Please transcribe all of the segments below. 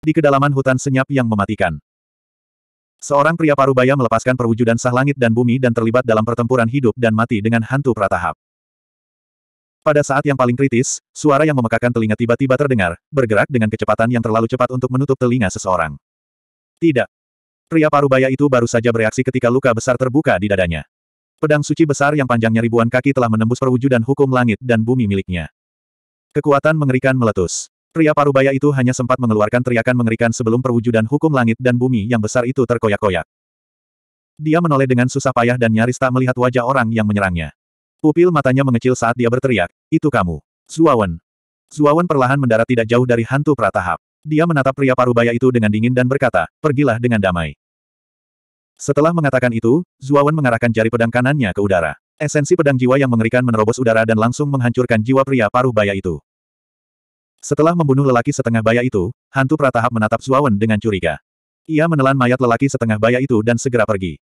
Di kedalaman hutan senyap yang mematikan. Seorang pria parubaya melepaskan perwujudan sah langit dan bumi dan terlibat dalam pertempuran hidup dan mati dengan hantu pratahap. Pada saat yang paling kritis, suara yang memekakan telinga tiba-tiba terdengar, bergerak dengan kecepatan yang terlalu cepat untuk menutup telinga seseorang. Tidak. Pria parubaya itu baru saja bereaksi ketika luka besar terbuka di dadanya. Pedang suci besar yang panjangnya ribuan kaki telah menembus perwujudan hukum langit dan bumi miliknya. Kekuatan mengerikan meletus. Pria parubaya itu hanya sempat mengeluarkan teriakan mengerikan sebelum perwujudan hukum langit dan bumi yang besar itu terkoyak-koyak. Dia menoleh dengan susah payah dan nyaris tak melihat wajah orang yang menyerangnya. Pupil matanya mengecil saat dia berteriak, itu kamu. Zuawan. Zuawan perlahan mendarat tidak jauh dari hantu pratahap. Dia menatap pria parubaya itu dengan dingin dan berkata, pergilah dengan damai. Setelah mengatakan itu, Zuawan mengarahkan jari pedang kanannya ke udara. Esensi pedang jiwa yang mengerikan menerobos udara dan langsung menghancurkan jiwa pria Parubaya itu. Setelah membunuh lelaki setengah baya itu, hantu pratahap menatap Zuawan dengan curiga. Ia menelan mayat lelaki setengah baya itu dan segera pergi.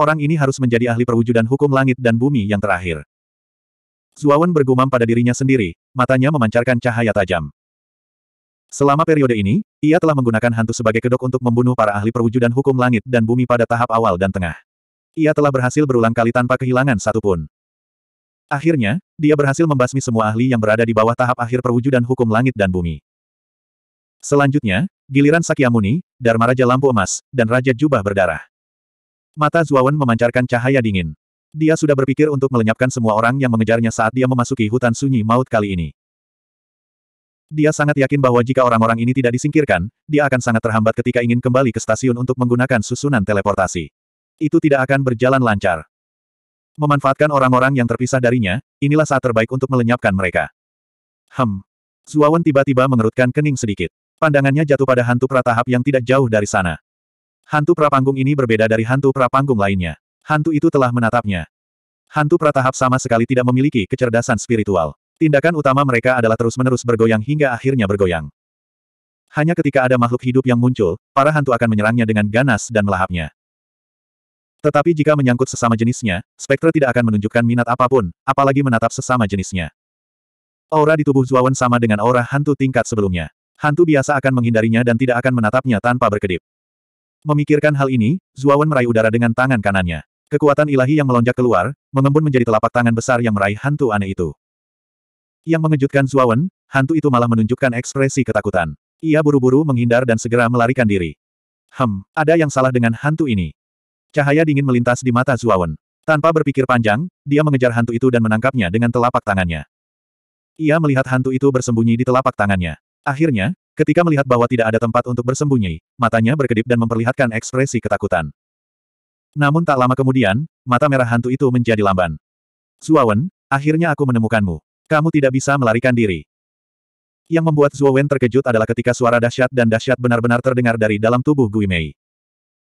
Orang ini harus menjadi ahli perwujudan hukum langit dan bumi yang terakhir. Zuawan bergumam pada dirinya sendiri, matanya memancarkan cahaya tajam. Selama periode ini, ia telah menggunakan hantu sebagai kedok untuk membunuh para ahli perwujudan hukum langit dan bumi pada tahap awal dan tengah. Ia telah berhasil berulang kali tanpa kehilangan satupun. Akhirnya, dia berhasil membasmi semua ahli yang berada di bawah tahap akhir perwujudan hukum langit dan bumi. Selanjutnya, giliran Sakyamuni, Dharma Raja Lampu Emas, dan Raja Jubah Berdarah. Mata Zuawan memancarkan cahaya dingin. Dia sudah berpikir untuk melenyapkan semua orang yang mengejarnya saat dia memasuki hutan sunyi maut kali ini. Dia sangat yakin bahwa jika orang-orang ini tidak disingkirkan, dia akan sangat terhambat ketika ingin kembali ke stasiun untuk menggunakan susunan teleportasi. Itu tidak akan berjalan lancar. Memanfaatkan orang-orang yang terpisah darinya, inilah saat terbaik untuk melenyapkan mereka. Hem. Zuawan tiba-tiba mengerutkan kening sedikit. Pandangannya jatuh pada hantu pratahap yang tidak jauh dari sana. Hantu prapanggung ini berbeda dari hantu prapanggung lainnya. Hantu itu telah menatapnya. Hantu pratahap sama sekali tidak memiliki kecerdasan spiritual. Tindakan utama mereka adalah terus-menerus bergoyang hingga akhirnya bergoyang. Hanya ketika ada makhluk hidup yang muncul, para hantu akan menyerangnya dengan ganas dan melahapnya. Tetapi jika menyangkut sesama jenisnya, spektre tidak akan menunjukkan minat apapun, apalagi menatap sesama jenisnya. Aura di tubuh Zuawan sama dengan aura hantu tingkat sebelumnya. Hantu biasa akan menghindarinya dan tidak akan menatapnya tanpa berkedip. Memikirkan hal ini, Zuawan meraih udara dengan tangan kanannya. Kekuatan ilahi yang melonjak keluar, mengembun menjadi telapak tangan besar yang meraih hantu aneh itu. Yang mengejutkan Zuawan, hantu itu malah menunjukkan ekspresi ketakutan. Ia buru-buru menghindar dan segera melarikan diri. Hem, ada yang salah dengan hantu ini. Cahaya dingin melintas di mata Zuawan. Tanpa berpikir panjang, dia mengejar hantu itu dan menangkapnya dengan telapak tangannya. Ia melihat hantu itu bersembunyi di telapak tangannya. Akhirnya, ketika melihat bahwa tidak ada tempat untuk bersembunyi, matanya berkedip dan memperlihatkan ekspresi ketakutan. Namun tak lama kemudian, mata merah hantu itu menjadi lamban. Zuawan, akhirnya aku menemukanmu. Kamu tidak bisa melarikan diri. Yang membuat Zuawan terkejut adalah ketika suara dahsyat dan dahsyat benar-benar terdengar dari dalam tubuh Guimei.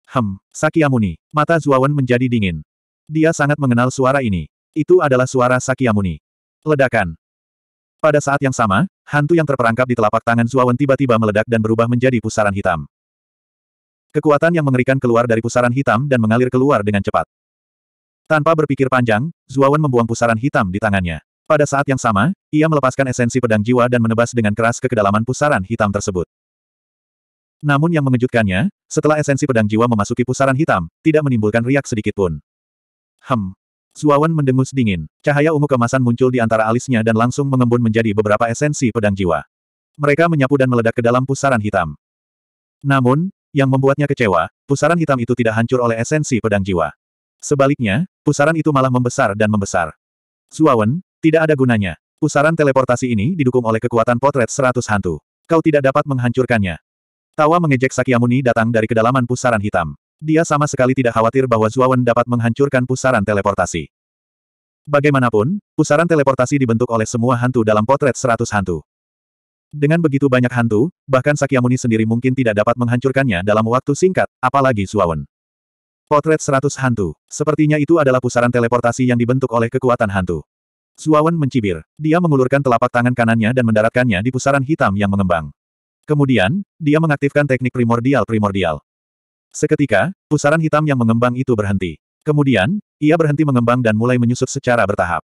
Hem, Sakyamuni. Mata Zuawan menjadi dingin. Dia sangat mengenal suara ini. Itu adalah suara Sakyamuni. Ledakan. Pada saat yang sama, hantu yang terperangkap di telapak tangan Zuawan tiba-tiba meledak dan berubah menjadi pusaran hitam. Kekuatan yang mengerikan keluar dari pusaran hitam dan mengalir keluar dengan cepat. Tanpa berpikir panjang, Zuawan membuang pusaran hitam di tangannya. Pada saat yang sama, ia melepaskan esensi pedang jiwa dan menebas dengan keras ke kedalaman pusaran hitam tersebut. Namun yang mengejutkannya, setelah esensi pedang jiwa memasuki pusaran hitam, tidak menimbulkan riak sedikit pun. Hem. Suawan mendengus dingin. Cahaya ungu kemasan muncul di antara alisnya dan langsung mengembun menjadi beberapa esensi pedang jiwa. Mereka menyapu dan meledak ke dalam pusaran hitam. Namun, yang membuatnya kecewa, pusaran hitam itu tidak hancur oleh esensi pedang jiwa. Sebaliknya, pusaran itu malah membesar dan membesar. Suawan, tidak ada gunanya. Pusaran teleportasi ini didukung oleh kekuatan potret seratus hantu. Kau tidak dapat menghancurkannya. Tawa mengejek Sakyamuni datang dari kedalaman pusaran hitam. Dia sama sekali tidak khawatir bahwa Zuawan dapat menghancurkan pusaran teleportasi. Bagaimanapun, pusaran teleportasi dibentuk oleh semua hantu dalam potret seratus hantu. Dengan begitu banyak hantu, bahkan Sakyamuni sendiri mungkin tidak dapat menghancurkannya dalam waktu singkat, apalagi Zuawan. Potret seratus hantu. Sepertinya itu adalah pusaran teleportasi yang dibentuk oleh kekuatan hantu. Zuawan mencibir. Dia mengulurkan telapak tangan kanannya dan mendaratkannya di pusaran hitam yang mengembang. Kemudian, dia mengaktifkan teknik primordial-primordial. Seketika, pusaran hitam yang mengembang itu berhenti. Kemudian, ia berhenti mengembang dan mulai menyusut secara bertahap.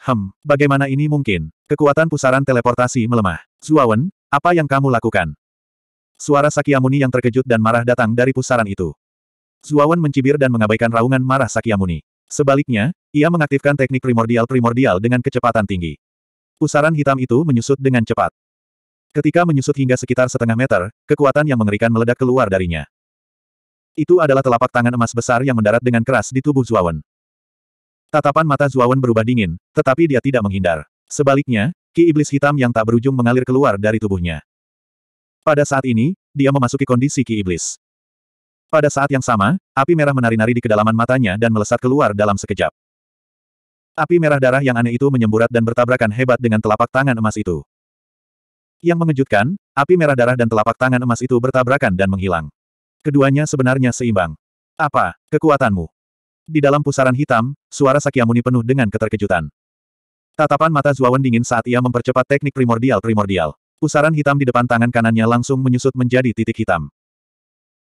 Hem, bagaimana ini mungkin? Kekuatan pusaran teleportasi melemah. Zuawan, apa yang kamu lakukan? Suara Sakyamuni yang terkejut dan marah datang dari pusaran itu. Zuawan mencibir dan mengabaikan raungan marah Sakyamuni. Sebaliknya, ia mengaktifkan teknik primordial-primordial dengan kecepatan tinggi. Pusaran hitam itu menyusut dengan cepat. Ketika menyusut hingga sekitar setengah meter, kekuatan yang mengerikan meledak keluar darinya. Itu adalah telapak tangan emas besar yang mendarat dengan keras di tubuh Zuawan. Tatapan mata Zuawan berubah dingin, tetapi dia tidak menghindar. Sebaliknya, ki iblis hitam yang tak berujung mengalir keluar dari tubuhnya. Pada saat ini, dia memasuki kondisi ki iblis. Pada saat yang sama, api merah menari-nari di kedalaman matanya dan melesat keluar dalam sekejap. Api merah darah yang aneh itu menyemburat dan bertabrakan hebat dengan telapak tangan emas itu. Yang mengejutkan, api merah darah dan telapak tangan emas itu bertabrakan dan menghilang. Keduanya sebenarnya seimbang. Apa, kekuatanmu? Di dalam pusaran hitam, suara Sakyamuni penuh dengan keterkejutan. Tatapan mata Zuawan dingin saat ia mempercepat teknik primordial-primordial. Pusaran hitam di depan tangan kanannya langsung menyusut menjadi titik hitam.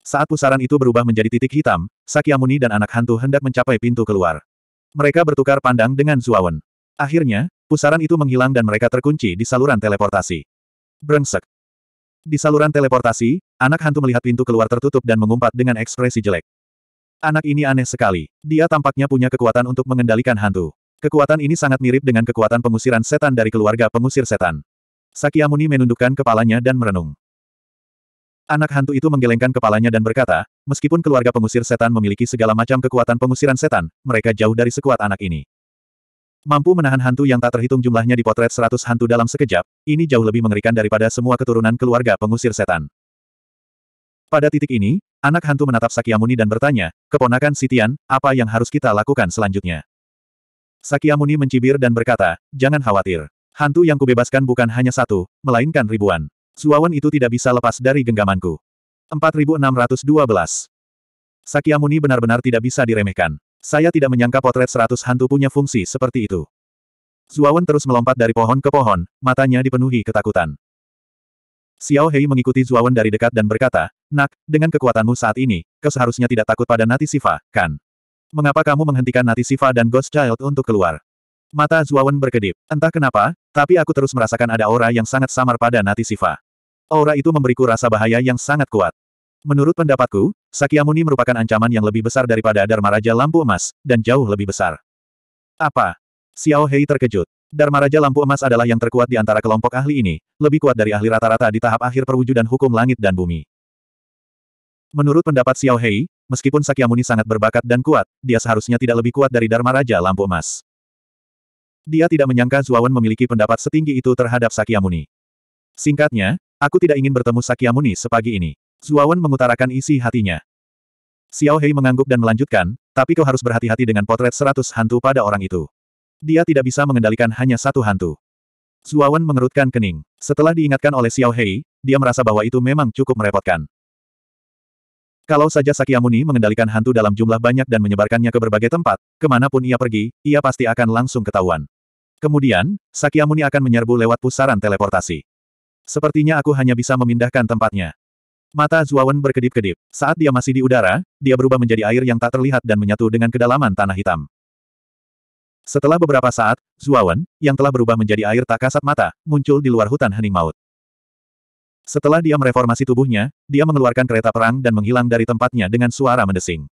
Saat pusaran itu berubah menjadi titik hitam, Sakyamuni dan anak hantu hendak mencapai pintu keluar. Mereka bertukar pandang dengan Zuawan. Akhirnya, pusaran itu menghilang dan mereka terkunci di saluran teleportasi. Brengsek. Di saluran teleportasi, anak hantu melihat pintu keluar tertutup dan mengumpat dengan ekspresi jelek. Anak ini aneh sekali. Dia tampaknya punya kekuatan untuk mengendalikan hantu. Kekuatan ini sangat mirip dengan kekuatan pengusiran setan dari keluarga pengusir setan. Sakyamuni menundukkan kepalanya dan merenung. Anak hantu itu menggelengkan kepalanya dan berkata, meskipun keluarga pengusir setan memiliki segala macam kekuatan pengusiran setan, mereka jauh dari sekuat anak ini. Mampu menahan hantu yang tak terhitung jumlahnya di potret seratus hantu dalam sekejap, ini jauh lebih mengerikan daripada semua keturunan keluarga pengusir setan. Pada titik ini, anak hantu menatap Sakyamuni dan bertanya, keponakan Sitian, apa yang harus kita lakukan selanjutnya? Sakyamuni mencibir dan berkata, jangan khawatir. Hantu yang kubebaskan bukan hanya satu, melainkan ribuan. Suawan itu tidak bisa lepas dari genggamanku. 4612 Sakyamuni benar-benar tidak bisa diremehkan. Saya tidak menyangka potret seratus hantu punya fungsi seperti itu. Zuawan terus melompat dari pohon ke pohon, matanya dipenuhi ketakutan. Xiao Hei mengikuti Zuawan dari dekat dan berkata, Nak, dengan kekuatanmu saat ini, kau seharusnya tidak takut pada Nati Siva, kan? Mengapa kamu menghentikan Nati Siva dan Ghost Child untuk keluar? Mata Zuawan berkedip. Entah kenapa, tapi aku terus merasakan ada aura yang sangat samar pada Nati Siva. Aura itu memberiku rasa bahaya yang sangat kuat. Menurut pendapatku, Sakyamuni merupakan ancaman yang lebih besar daripada Dharma Raja Lampu Emas, dan jauh lebih besar. Apa? Xiao Hei terkejut. Dharma Raja Lampu Emas adalah yang terkuat di antara kelompok ahli ini, lebih kuat dari ahli rata-rata di tahap akhir perwujudan hukum langit dan bumi. Menurut pendapat Xiao Hei, meskipun Sakyamuni sangat berbakat dan kuat, dia seharusnya tidak lebih kuat dari Dharma Raja Lampu Emas. Dia tidak menyangka Zuawan memiliki pendapat setinggi itu terhadap Sakyamuni. Singkatnya, aku tidak ingin bertemu Sakyamuni sepagi ini. Zuawan mengutarakan isi hatinya. Xiao Hei mengangguk dan melanjutkan, tapi kau harus berhati-hati dengan potret seratus hantu pada orang itu. Dia tidak bisa mengendalikan hanya satu hantu. Zuawan mengerutkan kening. Setelah diingatkan oleh Xiao Hei, dia merasa bahwa itu memang cukup merepotkan. Kalau saja Sakyamuni mengendalikan hantu dalam jumlah banyak dan menyebarkannya ke berbagai tempat, kemanapun ia pergi, ia pasti akan langsung ketahuan. Kemudian, Sakyamuni akan menyerbu lewat pusaran teleportasi. Sepertinya aku hanya bisa memindahkan tempatnya. Mata Zuawan berkedip-kedip. Saat dia masih di udara, dia berubah menjadi air yang tak terlihat dan menyatu dengan kedalaman tanah hitam. Setelah beberapa saat, Zuawan, yang telah berubah menjadi air tak kasat mata, muncul di luar hutan hening maut. Setelah dia mereformasi tubuhnya, dia mengeluarkan kereta perang dan menghilang dari tempatnya dengan suara mendesing.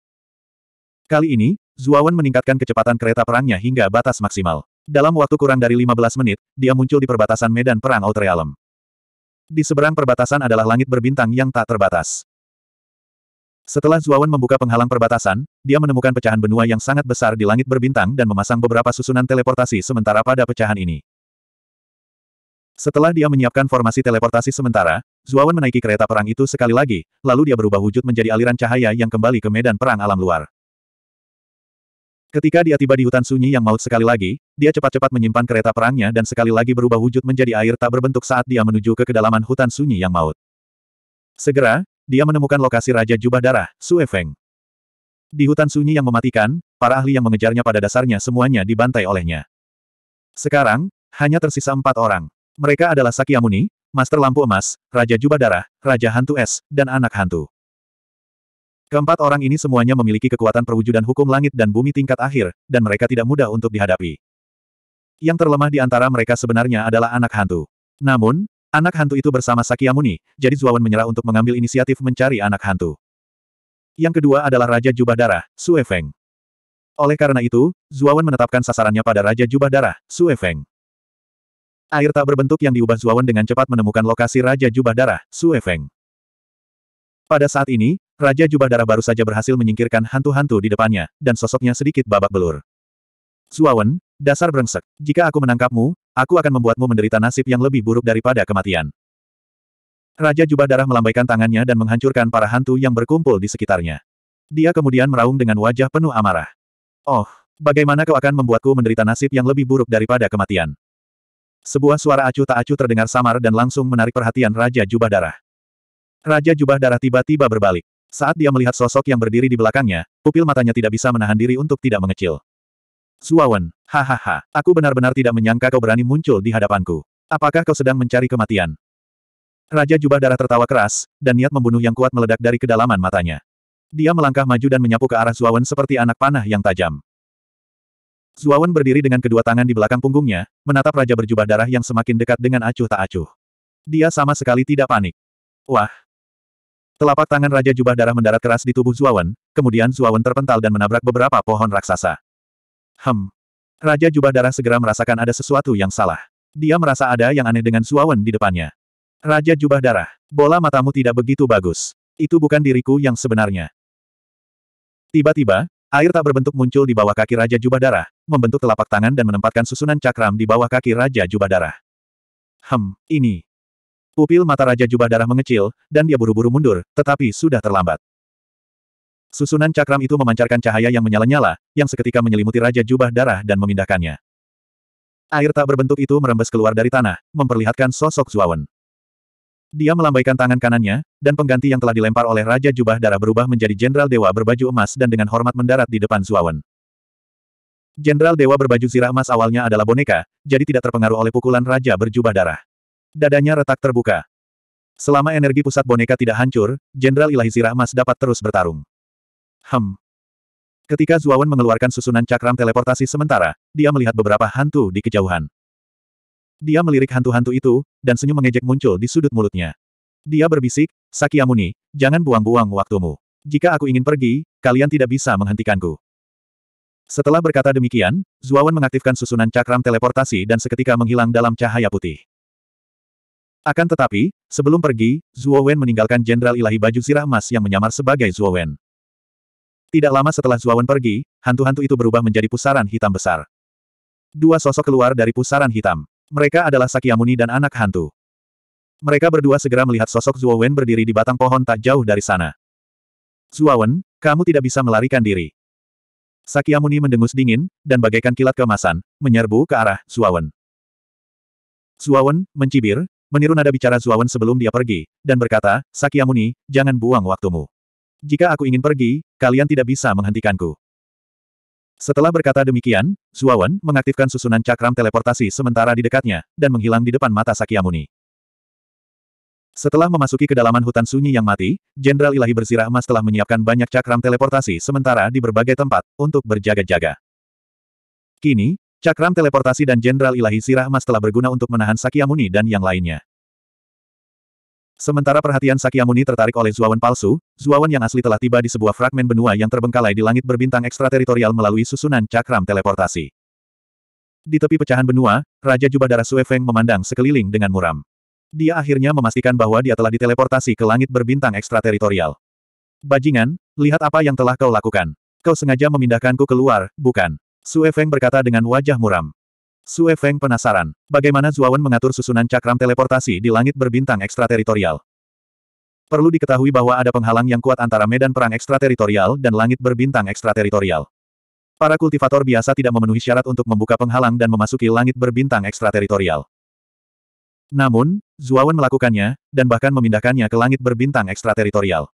Kali ini, Zuawan meningkatkan kecepatan kereta perangnya hingga batas maksimal. Dalam waktu kurang dari 15 menit, dia muncul di perbatasan medan perang Outrealm. Di seberang perbatasan adalah langit berbintang yang tak terbatas. Setelah Zuawan membuka penghalang perbatasan, dia menemukan pecahan benua yang sangat besar di langit berbintang dan memasang beberapa susunan teleportasi sementara pada pecahan ini. Setelah dia menyiapkan formasi teleportasi sementara, Zuawan menaiki kereta perang itu sekali lagi, lalu dia berubah wujud menjadi aliran cahaya yang kembali ke medan perang alam luar. Ketika dia tiba di hutan sunyi yang maut sekali lagi, dia cepat-cepat menyimpan kereta perangnya dan sekali lagi berubah wujud menjadi air tak berbentuk saat dia menuju ke kedalaman hutan sunyi yang maut. Segera, dia menemukan lokasi Raja Jubah Darah, Sue Feng. Di hutan sunyi yang mematikan, para ahli yang mengejarnya pada dasarnya semuanya dibantai olehnya. Sekarang, hanya tersisa empat orang. Mereka adalah Sakyamuni, Master Lampu Emas, Raja Jubah Darah, Raja Hantu Es, dan Anak Hantu. Keempat orang ini semuanya memiliki kekuatan perwujudan hukum langit dan bumi tingkat akhir, dan mereka tidak mudah untuk dihadapi. Yang terlemah di antara mereka sebenarnya adalah anak hantu. Namun, anak hantu itu bersama Sakyamuni, jadi Zuawan menyerah untuk mengambil inisiatif mencari anak hantu. Yang kedua adalah Raja Jubah Darah, Sue Feng. Oleh karena itu, Zuawan menetapkan sasarannya pada Raja Jubah Darah, Sue Feng. Air tak berbentuk yang diubah Zuawan dengan cepat menemukan lokasi Raja Jubah Darah, Sue Feng. Pada saat ini, Raja Jubah Darah baru saja berhasil menyingkirkan hantu-hantu di depannya, dan sosoknya sedikit babak belur. Suawen, dasar brengsek, jika aku menangkapmu, aku akan membuatmu menderita nasib yang lebih buruk daripada kematian. Raja Jubah Darah melambaikan tangannya dan menghancurkan para hantu yang berkumpul di sekitarnya. Dia kemudian meraung dengan wajah penuh amarah. Oh, bagaimana kau akan membuatku menderita nasib yang lebih buruk daripada kematian? Sebuah suara acuh tak acuh terdengar samar dan langsung menarik perhatian Raja Jubah Darah. Raja Jubah Darah tiba-tiba berbalik. Saat dia melihat sosok yang berdiri di belakangnya, pupil matanya tidak bisa menahan diri untuk tidak mengecil. Suawan, hahaha, aku benar-benar tidak menyangka kau berani muncul di hadapanku. Apakah kau sedang mencari kematian? Raja jubah darah tertawa keras, dan niat membunuh yang kuat meledak dari kedalaman matanya. Dia melangkah maju dan menyapu ke arah Zuawan seperti anak panah yang tajam. Zuawan berdiri dengan kedua tangan di belakang punggungnya, menatap Raja berjubah darah yang semakin dekat dengan acuh tak acuh. Dia sama sekali tidak panik. Wah, Telapak tangan Raja Jubah Darah mendarat keras di tubuh Zuawan, kemudian Zuawan terpental dan menabrak beberapa pohon raksasa. Hem. Raja Jubah Darah segera merasakan ada sesuatu yang salah. Dia merasa ada yang aneh dengan Zuawan di depannya. Raja Jubah Darah, bola matamu tidak begitu bagus. Itu bukan diriku yang sebenarnya. Tiba-tiba, air tak berbentuk muncul di bawah kaki Raja Jubah Darah, membentuk telapak tangan dan menempatkan susunan cakram di bawah kaki Raja Jubah Darah. Hem, ini, Pupil mata Raja Jubah Darah mengecil, dan dia buru-buru mundur, tetapi sudah terlambat. Susunan cakram itu memancarkan cahaya yang menyala-nyala, yang seketika menyelimuti Raja Jubah Darah dan memindahkannya. Air tak berbentuk itu merembes keluar dari tanah, memperlihatkan sosok Zuawan. Dia melambaikan tangan kanannya, dan pengganti yang telah dilempar oleh Raja Jubah Darah berubah menjadi Jenderal Dewa berbaju emas dan dengan hormat mendarat di depan Zuawan. Jenderal Dewa berbaju zirah emas awalnya adalah boneka, jadi tidak terpengaruh oleh pukulan Raja berjubah darah. Dadanya retak terbuka. Selama energi pusat boneka tidak hancur, Jenderal Ilahi Zirahmas dapat terus bertarung. Hem. Ketika Zuawan mengeluarkan susunan cakram teleportasi sementara, dia melihat beberapa hantu di kejauhan. Dia melirik hantu-hantu itu, dan senyum mengejek muncul di sudut mulutnya. Dia berbisik, Sakyamuni, jangan buang-buang waktumu. Jika aku ingin pergi, kalian tidak bisa menghentikanku. Setelah berkata demikian, Zuawan mengaktifkan susunan cakram teleportasi dan seketika menghilang dalam cahaya putih. Akan tetapi, sebelum pergi, Zhuo Wen meninggalkan Jenderal Ilahi baju sirah emas yang menyamar sebagai Zhuo Wen. Tidak lama setelah Zhuo Wen pergi, hantu-hantu itu berubah menjadi pusaran hitam besar. Dua sosok keluar dari pusaran hitam. Mereka adalah Sakyamuni dan anak hantu. Mereka berdua segera melihat sosok Zhuo Wen berdiri di batang pohon tak jauh dari sana. Zhuo Wen, kamu tidak bisa melarikan diri. Sakyamuni mendengus dingin, dan bagaikan kilat kemasan, menyerbu ke arah Wen. Zuo Wen mencibir, meniru nada bicara Zuawan sebelum dia pergi, dan berkata, Sakyamuni, jangan buang waktumu. Jika aku ingin pergi, kalian tidak bisa menghentikanku. Setelah berkata demikian, Zuawan mengaktifkan susunan cakram teleportasi sementara di dekatnya, dan menghilang di depan mata Sakyamuni. Setelah memasuki kedalaman hutan sunyi yang mati, Jenderal Ilahi bersirah emas telah menyiapkan banyak cakram teleportasi sementara di berbagai tempat, untuk berjaga-jaga. Kini, Cakram teleportasi dan Jenderal Ilahi Sirah Mas telah berguna untuk menahan Sakyamuni dan yang lainnya. Sementara perhatian Sakyamuni tertarik oleh Zuawan palsu, Zuawan yang asli telah tiba di sebuah fragmen benua yang terbengkalai di langit berbintang ekstrateritorial melalui susunan cakram teleportasi. Di tepi pecahan benua, Raja Jubah Darah Suefeng memandang sekeliling dengan muram. Dia akhirnya memastikan bahwa dia telah diteleportasi ke langit berbintang ekstrateritorial. Bajingan, lihat apa yang telah kau lakukan. Kau sengaja memindahkanku keluar, bukan? Sue Feng berkata dengan wajah muram. Sue Feng penasaran, bagaimana Zuawan mengatur susunan cakram teleportasi di langit berbintang ekstrateritorial. Perlu diketahui bahwa ada penghalang yang kuat antara medan perang ekstrateritorial dan langit berbintang ekstrateritorial. Para kultivator biasa tidak memenuhi syarat untuk membuka penghalang dan memasuki langit berbintang ekstrateritorial. Namun, Zuawan melakukannya, dan bahkan memindahkannya ke langit berbintang ekstrateritorial.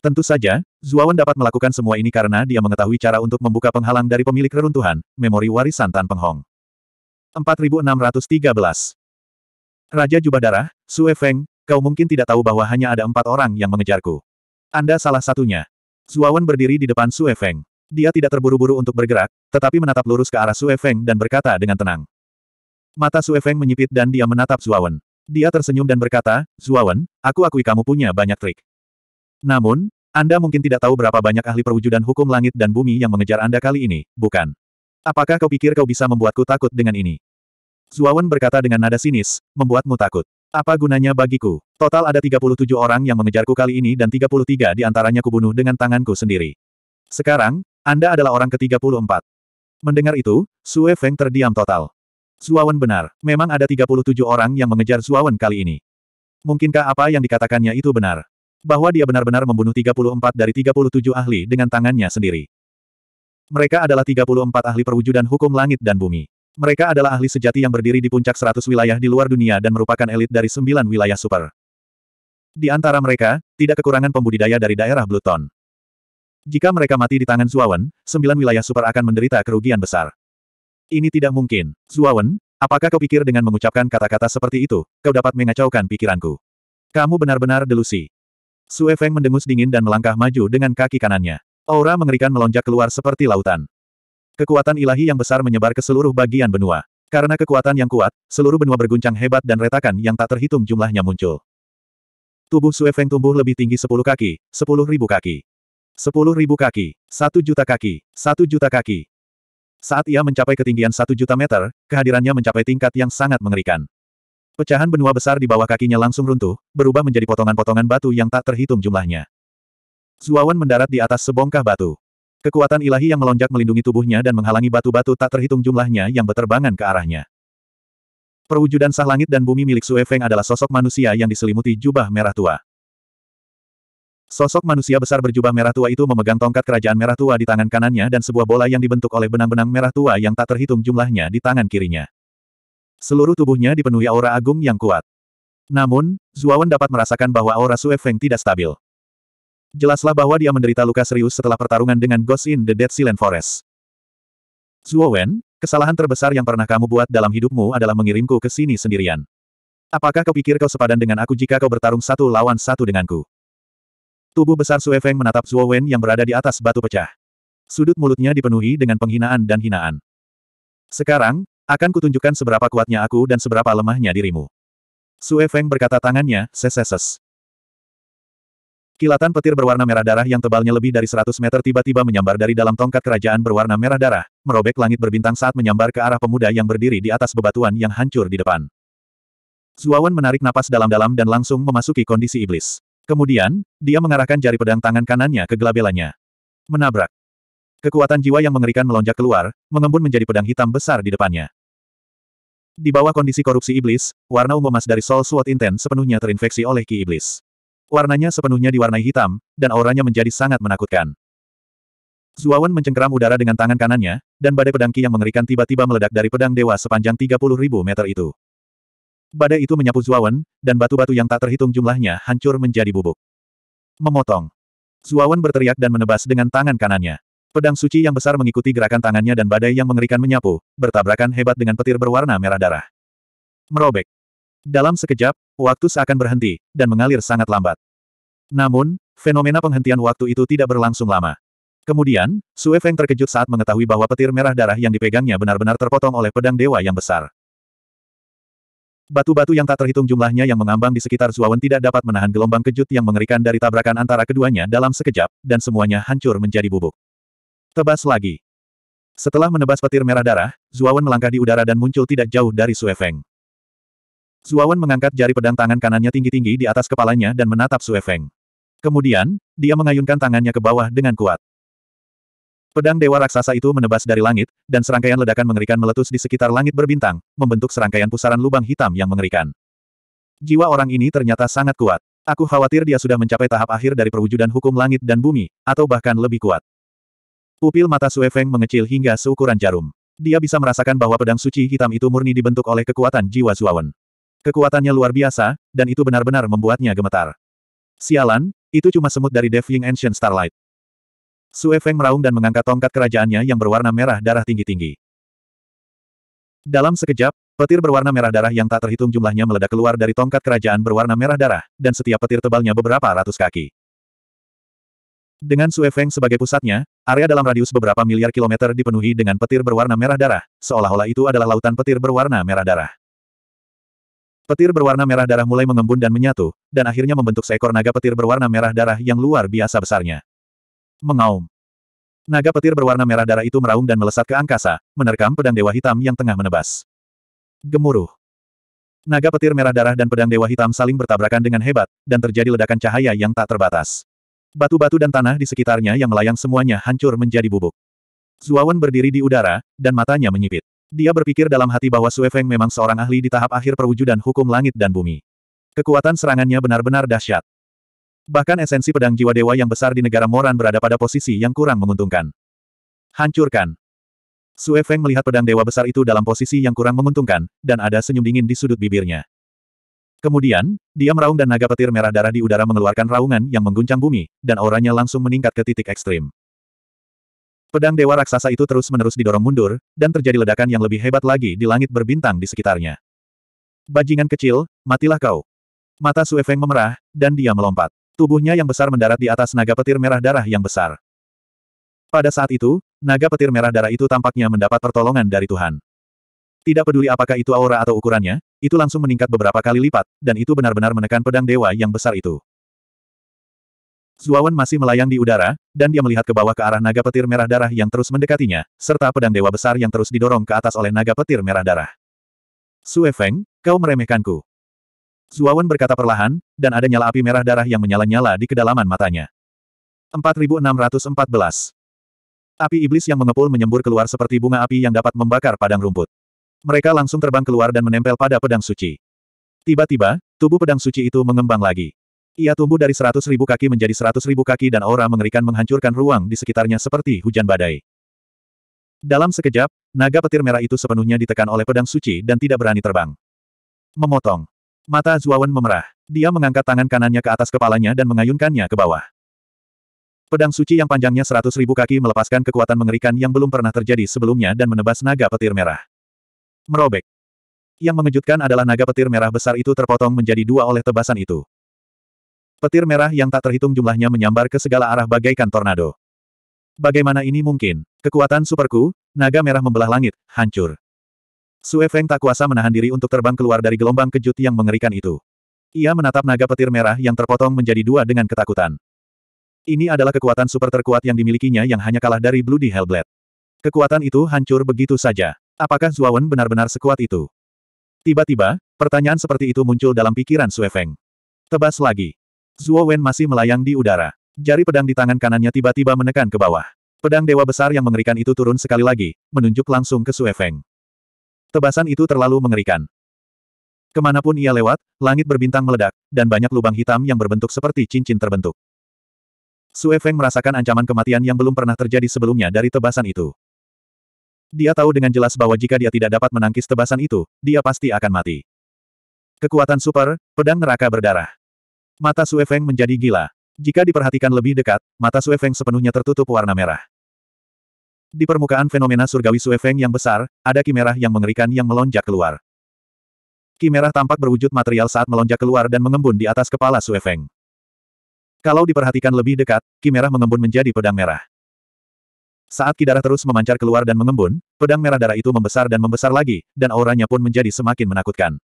Tentu saja, Zuawan dapat melakukan semua ini karena dia mengetahui cara untuk membuka penghalang dari pemilik reruntuhan, memori warisan Tan Penghong. 4613 Raja Jubah Darah, Sue Feng, kau mungkin tidak tahu bahwa hanya ada empat orang yang mengejarku. Anda salah satunya. Zuawan berdiri di depan Sue Feng. Dia tidak terburu-buru untuk bergerak, tetapi menatap lurus ke arah Sue Feng dan berkata dengan tenang. Mata Sue Feng menyipit dan dia menatap Zuawan. Dia tersenyum dan berkata, Zuawan, aku akui kamu punya banyak trik. Namun, Anda mungkin tidak tahu berapa banyak ahli perwujudan hukum langit dan bumi yang mengejar Anda kali ini, bukan? Apakah kau pikir kau bisa membuatku takut dengan ini? Zuawan berkata dengan nada sinis, membuatmu takut. Apa gunanya bagiku? Total ada 37 orang yang mengejarku kali ini dan 33 di antaranya kubunuh dengan tanganku sendiri. Sekarang, Anda adalah orang ke-34. Mendengar itu, Sue Feng terdiam total. Zuawan benar, memang ada 37 orang yang mengejar Zuawan kali ini. Mungkinkah apa yang dikatakannya itu benar? bahwa dia benar-benar membunuh 34 dari 37 ahli dengan tangannya sendiri. Mereka adalah 34 ahli perwujudan hukum langit dan bumi. Mereka adalah ahli sejati yang berdiri di puncak 100 wilayah di luar dunia dan merupakan elit dari 9 wilayah super. Di antara mereka, tidak kekurangan pembudidaya dari daerah Bluton. Jika mereka mati di tangan Zuawan, sembilan wilayah super akan menderita kerugian besar. Ini tidak mungkin. Zuawan, apakah kau pikir dengan mengucapkan kata-kata seperti itu, kau dapat mengacaukan pikiranku? Kamu benar-benar delusi. Sue Feng mendengus dingin dan melangkah maju dengan kaki kanannya. Aura mengerikan melonjak keluar seperti lautan. Kekuatan ilahi yang besar menyebar ke seluruh bagian benua. Karena kekuatan yang kuat, seluruh benua berguncang hebat dan retakan yang tak terhitung jumlahnya muncul. Tubuh Sue Feng tumbuh lebih tinggi 10 kaki, 10 ribu kaki. 10 ribu kaki, 1 juta kaki, 1 juta kaki. Saat ia mencapai ketinggian 1 juta meter, kehadirannya mencapai tingkat yang sangat mengerikan. Pecahan benua besar di bawah kakinya langsung runtuh, berubah menjadi potongan-potongan batu yang tak terhitung jumlahnya. Zuawan mendarat di atas sebongkah batu. Kekuatan ilahi yang melonjak melindungi tubuhnya dan menghalangi batu-batu tak terhitung jumlahnya yang berterbangan ke arahnya. Perwujudan sah langit dan bumi milik Sue Feng adalah sosok manusia yang diselimuti jubah merah tua. Sosok manusia besar berjubah merah tua itu memegang tongkat kerajaan merah tua di tangan kanannya dan sebuah bola yang dibentuk oleh benang-benang merah tua yang tak terhitung jumlahnya di tangan kirinya. Seluruh tubuhnya dipenuhi aura agung yang kuat. Namun, Zuawan dapat merasakan bahwa aura Sue Feng tidak stabil. Jelaslah bahwa dia menderita luka serius setelah pertarungan dengan Ghost in the Dead Silent Forest. Zuowen, kesalahan terbesar yang pernah kamu buat dalam hidupmu adalah mengirimku ke sini sendirian. Apakah kau pikir kau sepadan dengan aku jika kau bertarung satu lawan satu denganku? Tubuh besar Sue Feng menatap Zuowen yang berada di atas batu pecah. Sudut mulutnya dipenuhi dengan penghinaan dan hinaan. Sekarang, akan kutunjukkan seberapa kuatnya aku dan seberapa lemahnya dirimu. Sue Feng berkata tangannya, seseses. Kilatan petir berwarna merah darah yang tebalnya lebih dari 100 meter tiba-tiba menyambar dari dalam tongkat kerajaan berwarna merah darah, merobek langit berbintang saat menyambar ke arah pemuda yang berdiri di atas bebatuan yang hancur di depan. Zuawan menarik napas dalam-dalam dan langsung memasuki kondisi iblis. Kemudian, dia mengarahkan jari pedang tangan kanannya ke gelabelanya, Menabrak. Kekuatan jiwa yang mengerikan melonjak keluar, mengembun menjadi pedang hitam besar di depannya. Di bawah kondisi korupsi iblis, warna ungu emas dari Soul Sword Inten sepenuhnya terinfeksi oleh ki iblis. Warnanya sepenuhnya diwarnai hitam, dan auranya menjadi sangat menakutkan. Zuawan mencengkeram udara dengan tangan kanannya, dan badai pedang Ki yang mengerikan tiba-tiba meledak dari pedang dewa sepanjang 30.000 meter itu. Badai itu menyapu Zuawan, dan batu-batu yang tak terhitung jumlahnya hancur menjadi bubuk. Memotong. Zuawan berteriak dan menebas dengan tangan kanannya. Pedang suci yang besar mengikuti gerakan tangannya dan badai yang mengerikan menyapu, bertabrakan hebat dengan petir berwarna merah darah. Merobek. Dalam sekejap, waktu seakan berhenti, dan mengalir sangat lambat. Namun, fenomena penghentian waktu itu tidak berlangsung lama. Kemudian, Sue Feng terkejut saat mengetahui bahwa petir merah darah yang dipegangnya benar-benar terpotong oleh pedang dewa yang besar. Batu-batu yang tak terhitung jumlahnya yang mengambang di sekitar Zuawan tidak dapat menahan gelombang kejut yang mengerikan dari tabrakan antara keduanya dalam sekejap, dan semuanya hancur menjadi bubuk. Tebas lagi. Setelah menebas petir merah darah, Zuawan melangkah di udara dan muncul tidak jauh dari Sue Feng. Zuawan mengangkat jari pedang tangan kanannya tinggi-tinggi di atas kepalanya dan menatap Sue Kemudian, dia mengayunkan tangannya ke bawah dengan kuat. Pedang dewa raksasa itu menebas dari langit, dan serangkaian ledakan mengerikan meletus di sekitar langit berbintang, membentuk serangkaian pusaran lubang hitam yang mengerikan. Jiwa orang ini ternyata sangat kuat. Aku khawatir dia sudah mencapai tahap akhir dari perwujudan hukum langit dan bumi, atau bahkan lebih kuat. Pupil mata Sue Feng mengecil hingga seukuran jarum. Dia bisa merasakan bahwa pedang suci hitam itu murni dibentuk oleh kekuatan jiwa Zuawan. Kekuatannya luar biasa, dan itu benar-benar membuatnya gemetar. Sialan, itu cuma semut dari Devling Ancient Starlight. Sue Feng meraung dan mengangkat tongkat kerajaannya yang berwarna merah darah tinggi-tinggi. Dalam sekejap, Petir berwarna merah darah yang tak terhitung jumlahnya meledak keluar dari tongkat kerajaan berwarna merah darah, dan setiap petir tebalnya beberapa ratus kaki. Dengan Sue Feng sebagai pusatnya, area dalam radius beberapa miliar kilometer dipenuhi dengan petir berwarna merah darah, seolah-olah itu adalah lautan petir berwarna merah darah. Petir berwarna merah darah mulai mengembun dan menyatu, dan akhirnya membentuk seekor naga petir berwarna merah darah yang luar biasa besarnya. Mengaum. Naga petir berwarna merah darah itu meraung dan melesat ke angkasa, menerkam pedang dewa hitam yang tengah menebas. Gemuruh. Naga petir merah darah dan pedang dewa hitam saling bertabrakan dengan hebat, dan terjadi ledakan cahaya yang tak terbatas. Batu-batu dan tanah di sekitarnya yang melayang semuanya hancur menjadi bubuk. Zuawan berdiri di udara, dan matanya menyipit. Dia berpikir dalam hati bahwa Sue Feng memang seorang ahli di tahap akhir perwujudan hukum langit dan bumi. Kekuatan serangannya benar-benar dahsyat. Bahkan esensi pedang jiwa dewa yang besar di negara Moran berada pada posisi yang kurang menguntungkan. Hancurkan. Sue Feng melihat pedang dewa besar itu dalam posisi yang kurang menguntungkan, dan ada senyum dingin di sudut bibirnya. Kemudian, dia meraung dan naga petir merah darah di udara mengeluarkan raungan yang mengguncang bumi, dan auranya langsung meningkat ke titik ekstrim. Pedang dewa raksasa itu terus-menerus didorong mundur, dan terjadi ledakan yang lebih hebat lagi di langit berbintang di sekitarnya. Bajingan kecil, matilah kau. Mata Sue Feng memerah, dan dia melompat. Tubuhnya yang besar mendarat di atas naga petir merah darah yang besar. Pada saat itu, naga petir merah darah itu tampaknya mendapat pertolongan dari Tuhan. Tidak peduli apakah itu aura atau ukurannya, itu langsung meningkat beberapa kali lipat, dan itu benar-benar menekan pedang dewa yang besar itu. Zuawan masih melayang di udara, dan dia melihat ke bawah ke arah naga petir merah darah yang terus mendekatinya, serta pedang dewa besar yang terus didorong ke atas oleh naga petir merah darah. Sue Feng, kau meremehkanku. Zuawan berkata perlahan, dan ada nyala api merah darah yang menyala-nyala di kedalaman matanya. 4614 Api iblis yang mengepul menyembur keluar seperti bunga api yang dapat membakar padang rumput. Mereka langsung terbang keluar dan menempel pada pedang suci. Tiba-tiba, tubuh pedang suci itu mengembang lagi. Ia tumbuh dari seratus ribu kaki menjadi seratus ribu kaki dan aura mengerikan menghancurkan ruang di sekitarnya seperti hujan badai. Dalam sekejap, naga petir merah itu sepenuhnya ditekan oleh pedang suci dan tidak berani terbang. Memotong. Mata Zuawan memerah. Dia mengangkat tangan kanannya ke atas kepalanya dan mengayunkannya ke bawah. Pedang suci yang panjangnya seratus ribu kaki melepaskan kekuatan mengerikan yang belum pernah terjadi sebelumnya dan menebas naga petir merah merobek. Yang mengejutkan adalah naga petir merah besar itu terpotong menjadi dua oleh tebasan itu. Petir merah yang tak terhitung jumlahnya menyambar ke segala arah bagaikan tornado. Bagaimana ini mungkin? Kekuatan superku, naga merah membelah langit, hancur. Sue Feng tak kuasa menahan diri untuk terbang keluar dari gelombang kejut yang mengerikan itu. Ia menatap naga petir merah yang terpotong menjadi dua dengan ketakutan. Ini adalah kekuatan super terkuat yang dimilikinya yang hanya kalah dari Bloody Hellblade. Kekuatan itu hancur begitu saja. Apakah Zuawan benar-benar sekuat itu? Tiba-tiba, pertanyaan seperti itu muncul dalam pikiran Sue Feng. Tebas lagi. Zuo Wen masih melayang di udara. Jari pedang di tangan kanannya tiba-tiba menekan ke bawah. Pedang dewa besar yang mengerikan itu turun sekali lagi, menunjuk langsung ke Sue Feng. Tebasan itu terlalu mengerikan. Kemanapun ia lewat, langit berbintang meledak, dan banyak lubang hitam yang berbentuk seperti cincin terbentuk. Sue Feng merasakan ancaman kematian yang belum pernah terjadi sebelumnya dari tebasan itu. Dia tahu dengan jelas bahwa jika dia tidak dapat menangkis tebasan itu, dia pasti akan mati. Kekuatan super, pedang neraka berdarah. Mata Feng menjadi gila. Jika diperhatikan lebih dekat, mata Feng sepenuhnya tertutup warna merah. Di permukaan fenomena surgawi Feng yang besar, ada kimerah yang mengerikan yang melonjak keluar. Kimerah tampak berwujud material saat melonjak keluar dan mengembun di atas kepala Feng. Kalau diperhatikan lebih dekat, kimerah mengembun menjadi pedang merah. Saat Kidara terus memancar keluar dan mengembun, pedang merah darah itu membesar dan membesar lagi, dan auranya pun menjadi semakin menakutkan.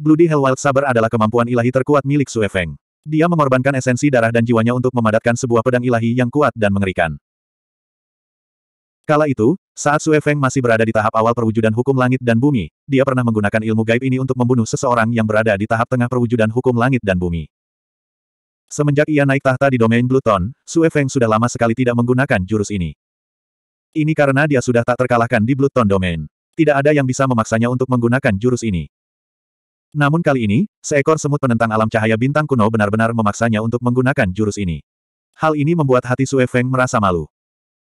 Bloody Hell Wild Saber adalah kemampuan ilahi terkuat milik Sue Feng. Dia mengorbankan esensi darah dan jiwanya untuk memadatkan sebuah pedang ilahi yang kuat dan mengerikan. Kala itu, saat Sue Feng masih berada di tahap awal perwujudan hukum langit dan bumi, dia pernah menggunakan ilmu gaib ini untuk membunuh seseorang yang berada di tahap tengah perwujudan hukum langit dan bumi. Semenjak ia naik tahta di domain Bluton, Sue Feng sudah lama sekali tidak menggunakan jurus ini. Ini karena dia sudah tak terkalahkan di Bluton Domain. Tidak ada yang bisa memaksanya untuk menggunakan jurus ini. Namun kali ini, seekor semut penentang alam cahaya bintang kuno benar-benar memaksanya untuk menggunakan jurus ini. Hal ini membuat hati Sue Feng merasa malu.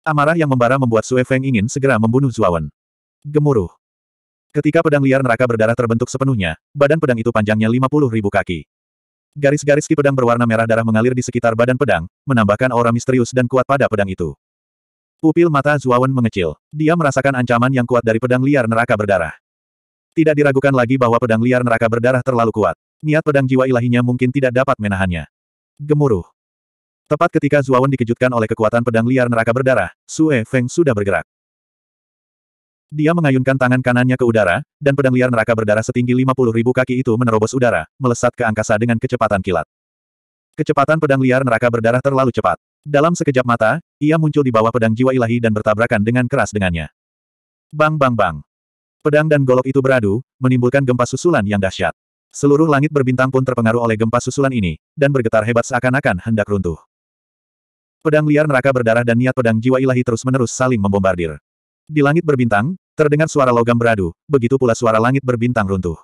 Amarah yang membara membuat Sue Feng ingin segera membunuh Zuawan. Gemuruh. Ketika pedang liar neraka berdarah terbentuk sepenuhnya, badan pedang itu panjangnya 50 ribu kaki. Garis-garis ki pedang berwarna merah darah mengalir di sekitar badan pedang, menambahkan aura misterius dan kuat pada pedang itu. Pupil mata Zuawan mengecil. Dia merasakan ancaman yang kuat dari pedang liar neraka berdarah. Tidak diragukan lagi bahwa pedang liar neraka berdarah terlalu kuat. Niat pedang jiwa ilahinya mungkin tidak dapat menahannya. Gemuruh. Tepat ketika Zuawan dikejutkan oleh kekuatan pedang liar neraka berdarah, Sue Feng sudah bergerak. Dia mengayunkan tangan kanannya ke udara, dan pedang liar neraka berdarah setinggi 50 ribu kaki itu menerobos udara, melesat ke angkasa dengan kecepatan kilat. Kecepatan pedang liar neraka berdarah terlalu cepat. Dalam sekejap mata, ia muncul di bawah pedang jiwa ilahi dan bertabrakan dengan keras dengannya. Bang bang bang. Pedang dan golok itu beradu, menimbulkan gempa susulan yang dahsyat. Seluruh langit berbintang pun terpengaruh oleh gempa susulan ini, dan bergetar hebat seakan-akan hendak runtuh. Pedang liar neraka berdarah dan niat pedang jiwa ilahi terus-menerus saling membombardir. Di langit berbintang, terdengar suara logam beradu, begitu pula suara langit berbintang runtuh.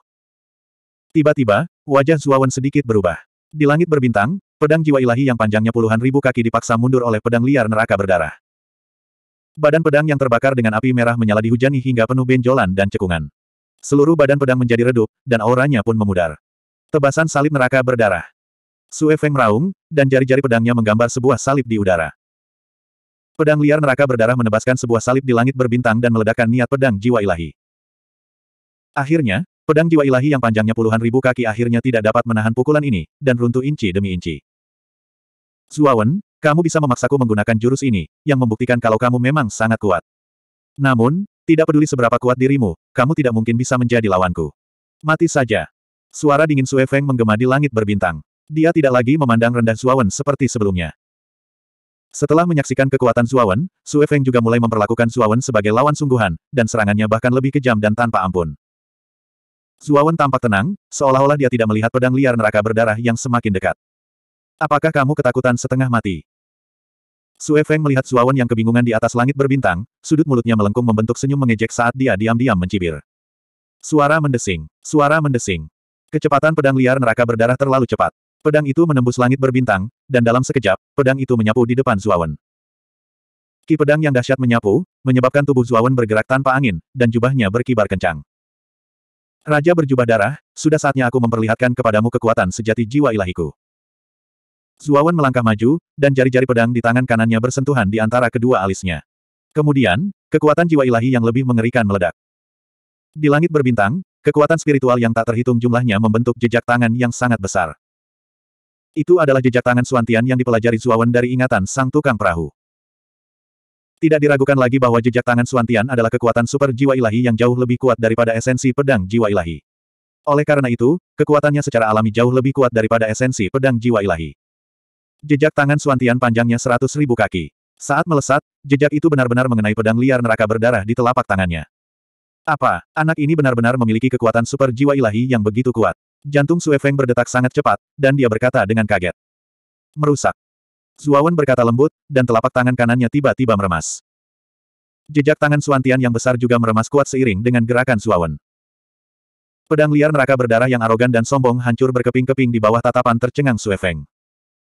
Tiba-tiba, wajah Zuawan sedikit berubah. Di langit berbintang, pedang jiwa ilahi yang panjangnya puluhan ribu kaki dipaksa mundur oleh pedang liar neraka berdarah. Badan pedang yang terbakar dengan api merah menyala dihujani hingga penuh benjolan dan cekungan. Seluruh badan pedang menjadi redup, dan auranya pun memudar. Tebasan salib neraka berdarah. Sue Feng meraung, dan jari-jari pedangnya menggambar sebuah salib di udara. Pedang liar neraka berdarah menebaskan sebuah salib di langit berbintang dan meledakkan niat pedang jiwa ilahi. Akhirnya, pedang jiwa ilahi yang panjangnya puluhan ribu kaki akhirnya tidak dapat menahan pukulan ini, dan runtuh inci demi inci. Zuawan, kamu bisa memaksaku menggunakan jurus ini, yang membuktikan kalau kamu memang sangat kuat. Namun, tidak peduli seberapa kuat dirimu, kamu tidak mungkin bisa menjadi lawanku. Mati saja. Suara dingin Sue Feng menggema di langit berbintang. Dia tidak lagi memandang rendah Zuawan seperti sebelumnya. Setelah menyaksikan kekuatan Zuawan, Su Feng juga mulai memperlakukan Zuawan sebagai lawan sungguhan, dan serangannya bahkan lebih kejam dan tanpa ampun. Zuawan tampak tenang, seolah-olah dia tidak melihat pedang liar neraka berdarah yang semakin dekat. Apakah kamu ketakutan setengah mati? Su Feng melihat Zuawan yang kebingungan di atas langit berbintang, sudut mulutnya melengkung membentuk senyum mengejek saat dia diam-diam mencibir. Suara mendesing, suara mendesing. Kecepatan pedang liar neraka berdarah terlalu cepat. Pedang itu menembus langit berbintang, dan dalam sekejap, pedang itu menyapu di depan Zuawan. Ki pedang yang dahsyat menyapu, menyebabkan tubuh Zuawan bergerak tanpa angin, dan jubahnya berkibar kencang. Raja berjubah darah, sudah saatnya aku memperlihatkan kepadamu kekuatan sejati jiwa ilahiku. Zuawan melangkah maju, dan jari-jari pedang di tangan kanannya bersentuhan di antara kedua alisnya. Kemudian, kekuatan jiwa ilahi yang lebih mengerikan meledak. Di langit berbintang, kekuatan spiritual yang tak terhitung jumlahnya membentuk jejak tangan yang sangat besar. Itu adalah jejak tangan Suantian yang dipelajari Zuawan dari ingatan sang tukang perahu. Tidak diragukan lagi bahwa jejak tangan Suantian adalah kekuatan super jiwa ilahi yang jauh lebih kuat daripada esensi pedang jiwa ilahi. Oleh karena itu, kekuatannya secara alami jauh lebih kuat daripada esensi pedang jiwa ilahi. Jejak tangan Suantian panjangnya seratus ribu kaki. Saat melesat, jejak itu benar-benar mengenai pedang liar neraka berdarah di telapak tangannya. Apa, anak ini benar-benar memiliki kekuatan super jiwa ilahi yang begitu kuat? Jantung Sue Feng berdetak sangat cepat, dan dia berkata dengan kaget. Merusak. Zuawan berkata lembut, dan telapak tangan kanannya tiba-tiba meremas. Jejak tangan Suantian yang besar juga meremas kuat seiring dengan gerakan Zuawan. Pedang liar neraka berdarah yang arogan dan sombong hancur berkeping-keping di bawah tatapan tercengang Sue Feng.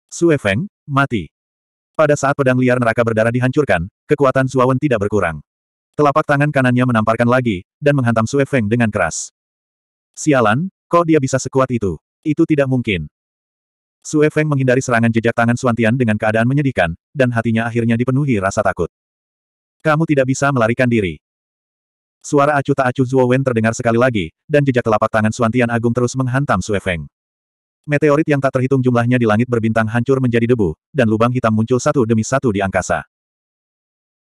Sue Feng, mati. Pada saat pedang liar neraka berdarah dihancurkan, kekuatan Zuawan tidak berkurang. Telapak tangan kanannya menamparkan lagi, dan menghantam Sue Feng dengan keras. Sialan, Kok dia bisa sekuat itu? Itu tidak mungkin. Sue Feng menghindari serangan jejak tangan Suantian dengan keadaan menyedihkan, dan hatinya akhirnya dipenuhi rasa takut. Kamu tidak bisa melarikan diri. Suara acuh tak acuh Zhuo Wen terdengar sekali lagi, dan jejak telapak tangan Suantian Agung terus menghantam Sue Feng. Meteorit yang tak terhitung jumlahnya di langit berbintang hancur menjadi debu, dan lubang hitam muncul satu demi satu di angkasa.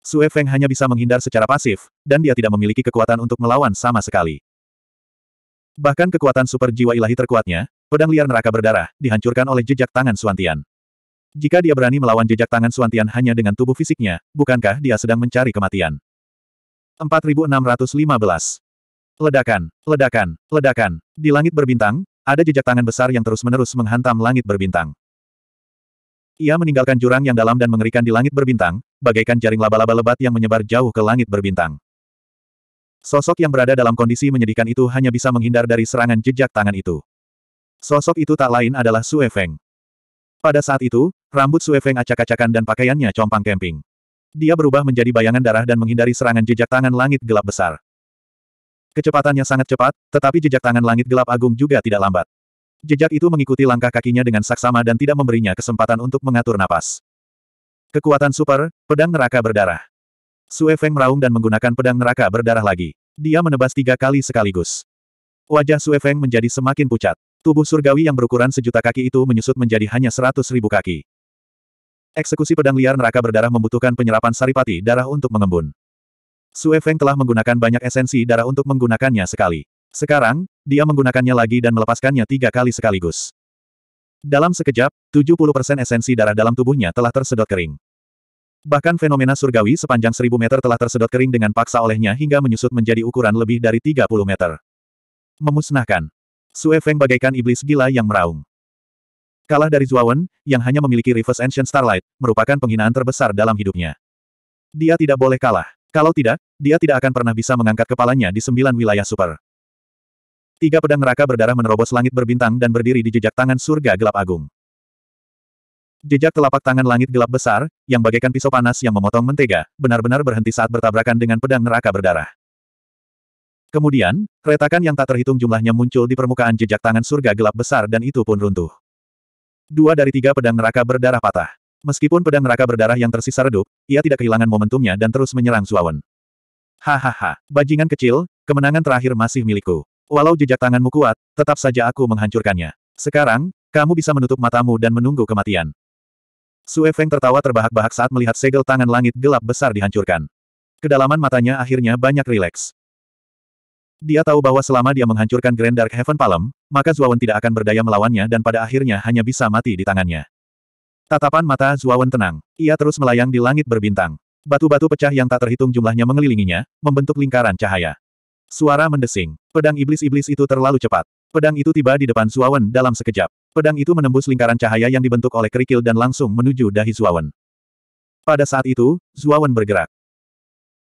Sue Feng hanya bisa menghindar secara pasif, dan dia tidak memiliki kekuatan untuk melawan sama sekali. Bahkan kekuatan super jiwa ilahi terkuatnya, pedang liar neraka berdarah, dihancurkan oleh jejak tangan Suantian. Jika dia berani melawan jejak tangan Suantian hanya dengan tubuh fisiknya, bukankah dia sedang mencari kematian? 4615 Ledakan, ledakan, ledakan. Di langit berbintang, ada jejak tangan besar yang terus-menerus menghantam langit berbintang. Ia meninggalkan jurang yang dalam dan mengerikan di langit berbintang, bagaikan jaring laba-laba lebat yang menyebar jauh ke langit berbintang. Sosok yang berada dalam kondisi menyedihkan itu hanya bisa menghindar dari serangan jejak tangan itu. Sosok itu tak lain adalah Sue Feng. Pada saat itu, rambut Sue Feng acak-acakan dan pakaiannya compang kemping. Dia berubah menjadi bayangan darah dan menghindari serangan jejak tangan langit gelap besar. Kecepatannya sangat cepat, tetapi jejak tangan langit gelap agung juga tidak lambat. Jejak itu mengikuti langkah kakinya dengan saksama dan tidak memberinya kesempatan untuk mengatur napas. Kekuatan super, pedang neraka berdarah. Sue Feng meraung dan menggunakan pedang neraka berdarah lagi. Dia menebas tiga kali sekaligus. Wajah Sue Feng menjadi semakin pucat. Tubuh surgawi yang berukuran sejuta kaki itu menyusut menjadi hanya seratus ribu kaki. Eksekusi pedang liar neraka berdarah membutuhkan penyerapan saripati darah untuk mengembun. Sue Feng telah menggunakan banyak esensi darah untuk menggunakannya sekali. Sekarang, dia menggunakannya lagi dan melepaskannya tiga kali sekaligus. Dalam sekejap, 70% esensi darah dalam tubuhnya telah tersedot kering. Bahkan fenomena surgawi sepanjang seribu meter telah tersedot kering dengan paksa olehnya hingga menyusut menjadi ukuran lebih dari 30 meter. Memusnahkan. Sue Feng bagaikan iblis gila yang meraung. Kalah dari Zuawan, yang hanya memiliki Reverse Ancient Starlight, merupakan penghinaan terbesar dalam hidupnya. Dia tidak boleh kalah. Kalau tidak, dia tidak akan pernah bisa mengangkat kepalanya di sembilan wilayah super. Tiga pedang neraka berdarah menerobos langit berbintang dan berdiri di jejak tangan surga gelap agung. Jejak telapak tangan langit gelap besar, yang bagaikan pisau panas yang memotong mentega, benar-benar berhenti saat bertabrakan dengan pedang neraka berdarah. Kemudian, retakan yang tak terhitung jumlahnya muncul di permukaan jejak tangan surga gelap besar dan itu pun runtuh. Dua dari tiga pedang neraka berdarah patah. Meskipun pedang neraka berdarah yang tersisa redup, ia tidak kehilangan momentumnya dan terus menyerang Zuawan. Hahaha, bajingan kecil, kemenangan terakhir masih milikku. Walau jejak tanganmu kuat, tetap saja aku menghancurkannya. Sekarang, kamu bisa menutup matamu dan menunggu kematian. Sue Feng tertawa terbahak-bahak saat melihat segel tangan langit gelap besar dihancurkan. Kedalaman matanya akhirnya banyak rileks. Dia tahu bahwa selama dia menghancurkan Grand Dark Heaven Palm, maka Zuawan tidak akan berdaya melawannya dan pada akhirnya hanya bisa mati di tangannya. Tatapan mata Zuawan tenang. Ia terus melayang di langit berbintang. Batu-batu pecah yang tak terhitung jumlahnya mengelilinginya, membentuk lingkaran cahaya. Suara mendesing. Pedang iblis-iblis itu terlalu cepat. Pedang itu tiba di depan Zuawan dalam sekejap. Pedang itu menembus lingkaran cahaya yang dibentuk oleh kerikil dan langsung menuju dahi Zuawan. Pada saat itu, Zuawan bergerak.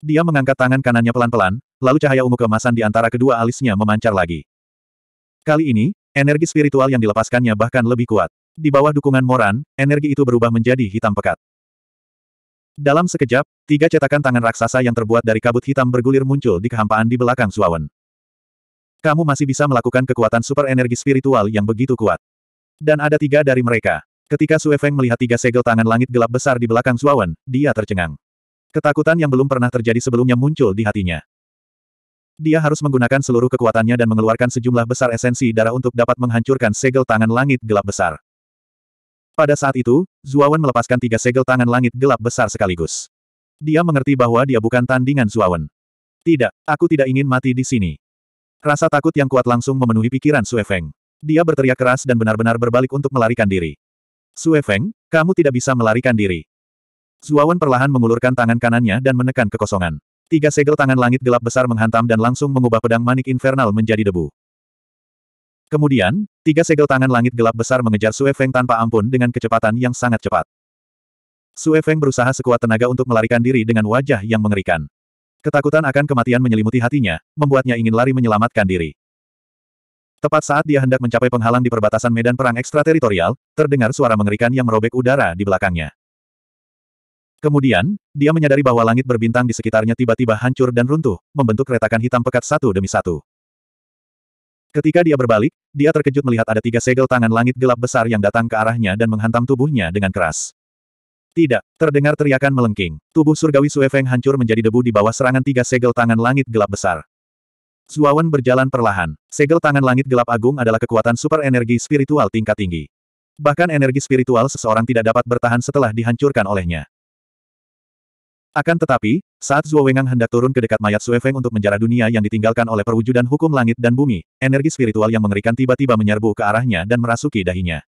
Dia mengangkat tangan kanannya pelan-pelan, lalu cahaya ungu kemasan di antara kedua alisnya memancar lagi. Kali ini, energi spiritual yang dilepaskannya bahkan lebih kuat. Di bawah dukungan Moran, energi itu berubah menjadi hitam pekat. Dalam sekejap, tiga cetakan tangan raksasa yang terbuat dari kabut hitam bergulir muncul di kehampaan di belakang Zuawan. Kamu masih bisa melakukan kekuatan super energi spiritual yang begitu kuat. Dan ada tiga dari mereka. Ketika Sue Feng melihat tiga segel tangan langit gelap besar di belakang Zuawan, dia tercengang. Ketakutan yang belum pernah terjadi sebelumnya muncul di hatinya. Dia harus menggunakan seluruh kekuatannya dan mengeluarkan sejumlah besar esensi darah untuk dapat menghancurkan segel tangan langit gelap besar. Pada saat itu, Zuawan melepaskan tiga segel tangan langit gelap besar sekaligus. Dia mengerti bahwa dia bukan tandingan Zuawan. Tidak, aku tidak ingin mati di sini. Rasa takut yang kuat langsung memenuhi pikiran Suefeng. Feng. Dia berteriak keras dan benar-benar berbalik untuk melarikan diri. Sue Feng, kamu tidak bisa melarikan diri. Zuawan perlahan mengulurkan tangan kanannya dan menekan kekosongan. Tiga segel tangan langit gelap besar menghantam dan langsung mengubah pedang manik infernal menjadi debu. Kemudian, tiga segel tangan langit gelap besar mengejar Sue Feng tanpa ampun dengan kecepatan yang sangat cepat. Sue Feng berusaha sekuat tenaga untuk melarikan diri dengan wajah yang mengerikan. Ketakutan akan kematian menyelimuti hatinya, membuatnya ingin lari menyelamatkan diri. Tepat saat dia hendak mencapai penghalang di perbatasan medan perang ekstrateritorial, terdengar suara mengerikan yang merobek udara di belakangnya. Kemudian, dia menyadari bahwa langit berbintang di sekitarnya tiba-tiba hancur dan runtuh, membentuk retakan hitam pekat satu demi satu. Ketika dia berbalik, dia terkejut melihat ada tiga segel tangan langit gelap besar yang datang ke arahnya dan menghantam tubuhnya dengan keras. Tidak, terdengar teriakan melengking. Tubuh surgawi Feng hancur menjadi debu di bawah serangan tiga segel tangan langit gelap besar. Suawan berjalan perlahan. Segel tangan langit gelap agung adalah kekuatan super energi spiritual tingkat tinggi. Bahkan energi spiritual seseorang tidak dapat bertahan setelah dihancurkan olehnya. Akan tetapi, saat Zuo Wengang hendak turun ke dekat mayat Suefeng untuk menjara dunia yang ditinggalkan oleh perwujudan hukum langit dan bumi, energi spiritual yang mengerikan tiba-tiba menyerbu ke arahnya dan merasuki dahinya.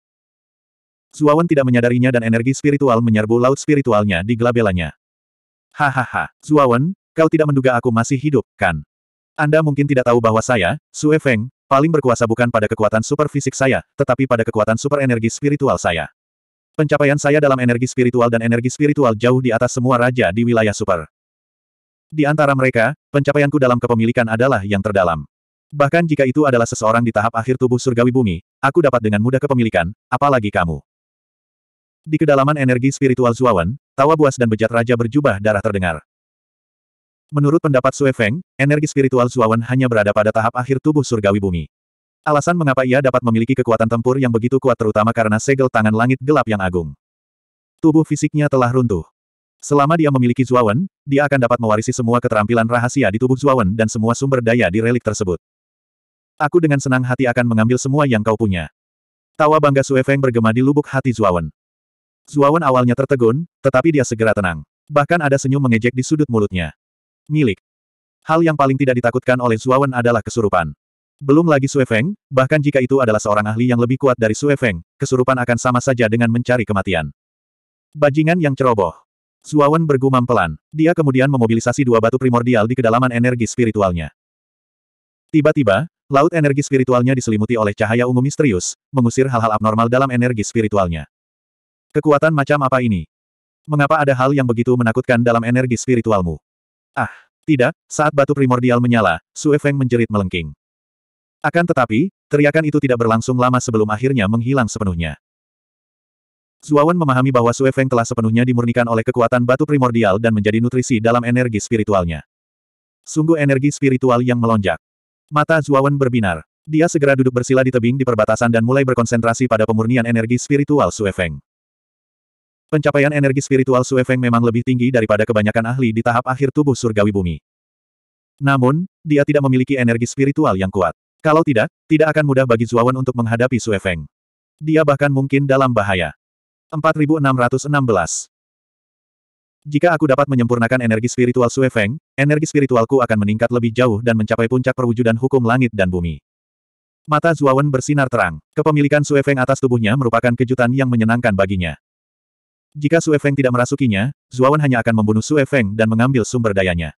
Zuawan tidak menyadarinya dan energi spiritual menyerbu laut spiritualnya di gelabelanya. Hahaha, Zuawan, kau tidak menduga aku masih hidup, kan? Anda mungkin tidak tahu bahwa saya, Sue Feng, paling berkuasa bukan pada kekuatan super fisik saya, tetapi pada kekuatan super energi spiritual saya. Pencapaian saya dalam energi spiritual dan energi spiritual jauh di atas semua raja di wilayah super. Di antara mereka, pencapaianku dalam kepemilikan adalah yang terdalam. Bahkan jika itu adalah seseorang di tahap akhir tubuh surgawi bumi, aku dapat dengan mudah kepemilikan, apalagi kamu. Di kedalaman energi spiritual Zuawan, tawa buas dan bejat raja berjubah darah terdengar. Menurut pendapat Sue Feng, energi spiritual Zuawan hanya berada pada tahap akhir tubuh surgawi bumi. Alasan mengapa ia dapat memiliki kekuatan tempur yang begitu kuat terutama karena segel tangan langit gelap yang agung. Tubuh fisiknya telah runtuh. Selama dia memiliki Zuawan, dia akan dapat mewarisi semua keterampilan rahasia di tubuh Zuawan dan semua sumber daya di relik tersebut. Aku dengan senang hati akan mengambil semua yang kau punya. Tawa bangga Sue Feng bergema di lubuk hati Zuawan. Zuawan awalnya tertegun, tetapi dia segera tenang. Bahkan ada senyum mengejek di sudut mulutnya milik. Hal yang paling tidak ditakutkan oleh Suawan adalah kesurupan. Belum lagi Sue Feng, bahkan jika itu adalah seorang ahli yang lebih kuat dari Sue Feng, kesurupan akan sama saja dengan mencari kematian. Bajingan yang ceroboh. Suawan bergumam pelan. Dia kemudian memobilisasi dua batu primordial di kedalaman energi spiritualnya. Tiba-tiba, laut energi spiritualnya diselimuti oleh cahaya ungu misterius, mengusir hal-hal abnormal dalam energi spiritualnya. Kekuatan macam apa ini? Mengapa ada hal yang begitu menakutkan dalam energi spiritualmu? Ah, tidak, saat batu primordial menyala, Sue Feng menjerit melengking. Akan tetapi, teriakan itu tidak berlangsung lama sebelum akhirnya menghilang sepenuhnya. Zuawan memahami bahwa Sue Feng telah sepenuhnya dimurnikan oleh kekuatan batu primordial dan menjadi nutrisi dalam energi spiritualnya. Sungguh energi spiritual yang melonjak. Mata Zuawan berbinar. Dia segera duduk bersila di tebing di perbatasan dan mulai berkonsentrasi pada pemurnian energi spiritual Sue Feng. Pencapaian energi spiritual Sue Feng memang lebih tinggi daripada kebanyakan ahli di tahap akhir tubuh surgawi bumi. Namun, dia tidak memiliki energi spiritual yang kuat. Kalau tidak, tidak akan mudah bagi Zuawan untuk menghadapi Sue Feng. Dia bahkan mungkin dalam bahaya. 4616 Jika aku dapat menyempurnakan energi spiritual Sue Feng, energi spiritualku akan meningkat lebih jauh dan mencapai puncak perwujudan hukum langit dan bumi. Mata Zuawan bersinar terang. Kepemilikan Sue Feng atas tubuhnya merupakan kejutan yang menyenangkan baginya. Jika Sue Feng tidak merasukinya, Zuawan hanya akan membunuh Sue Feng dan mengambil sumber dayanya.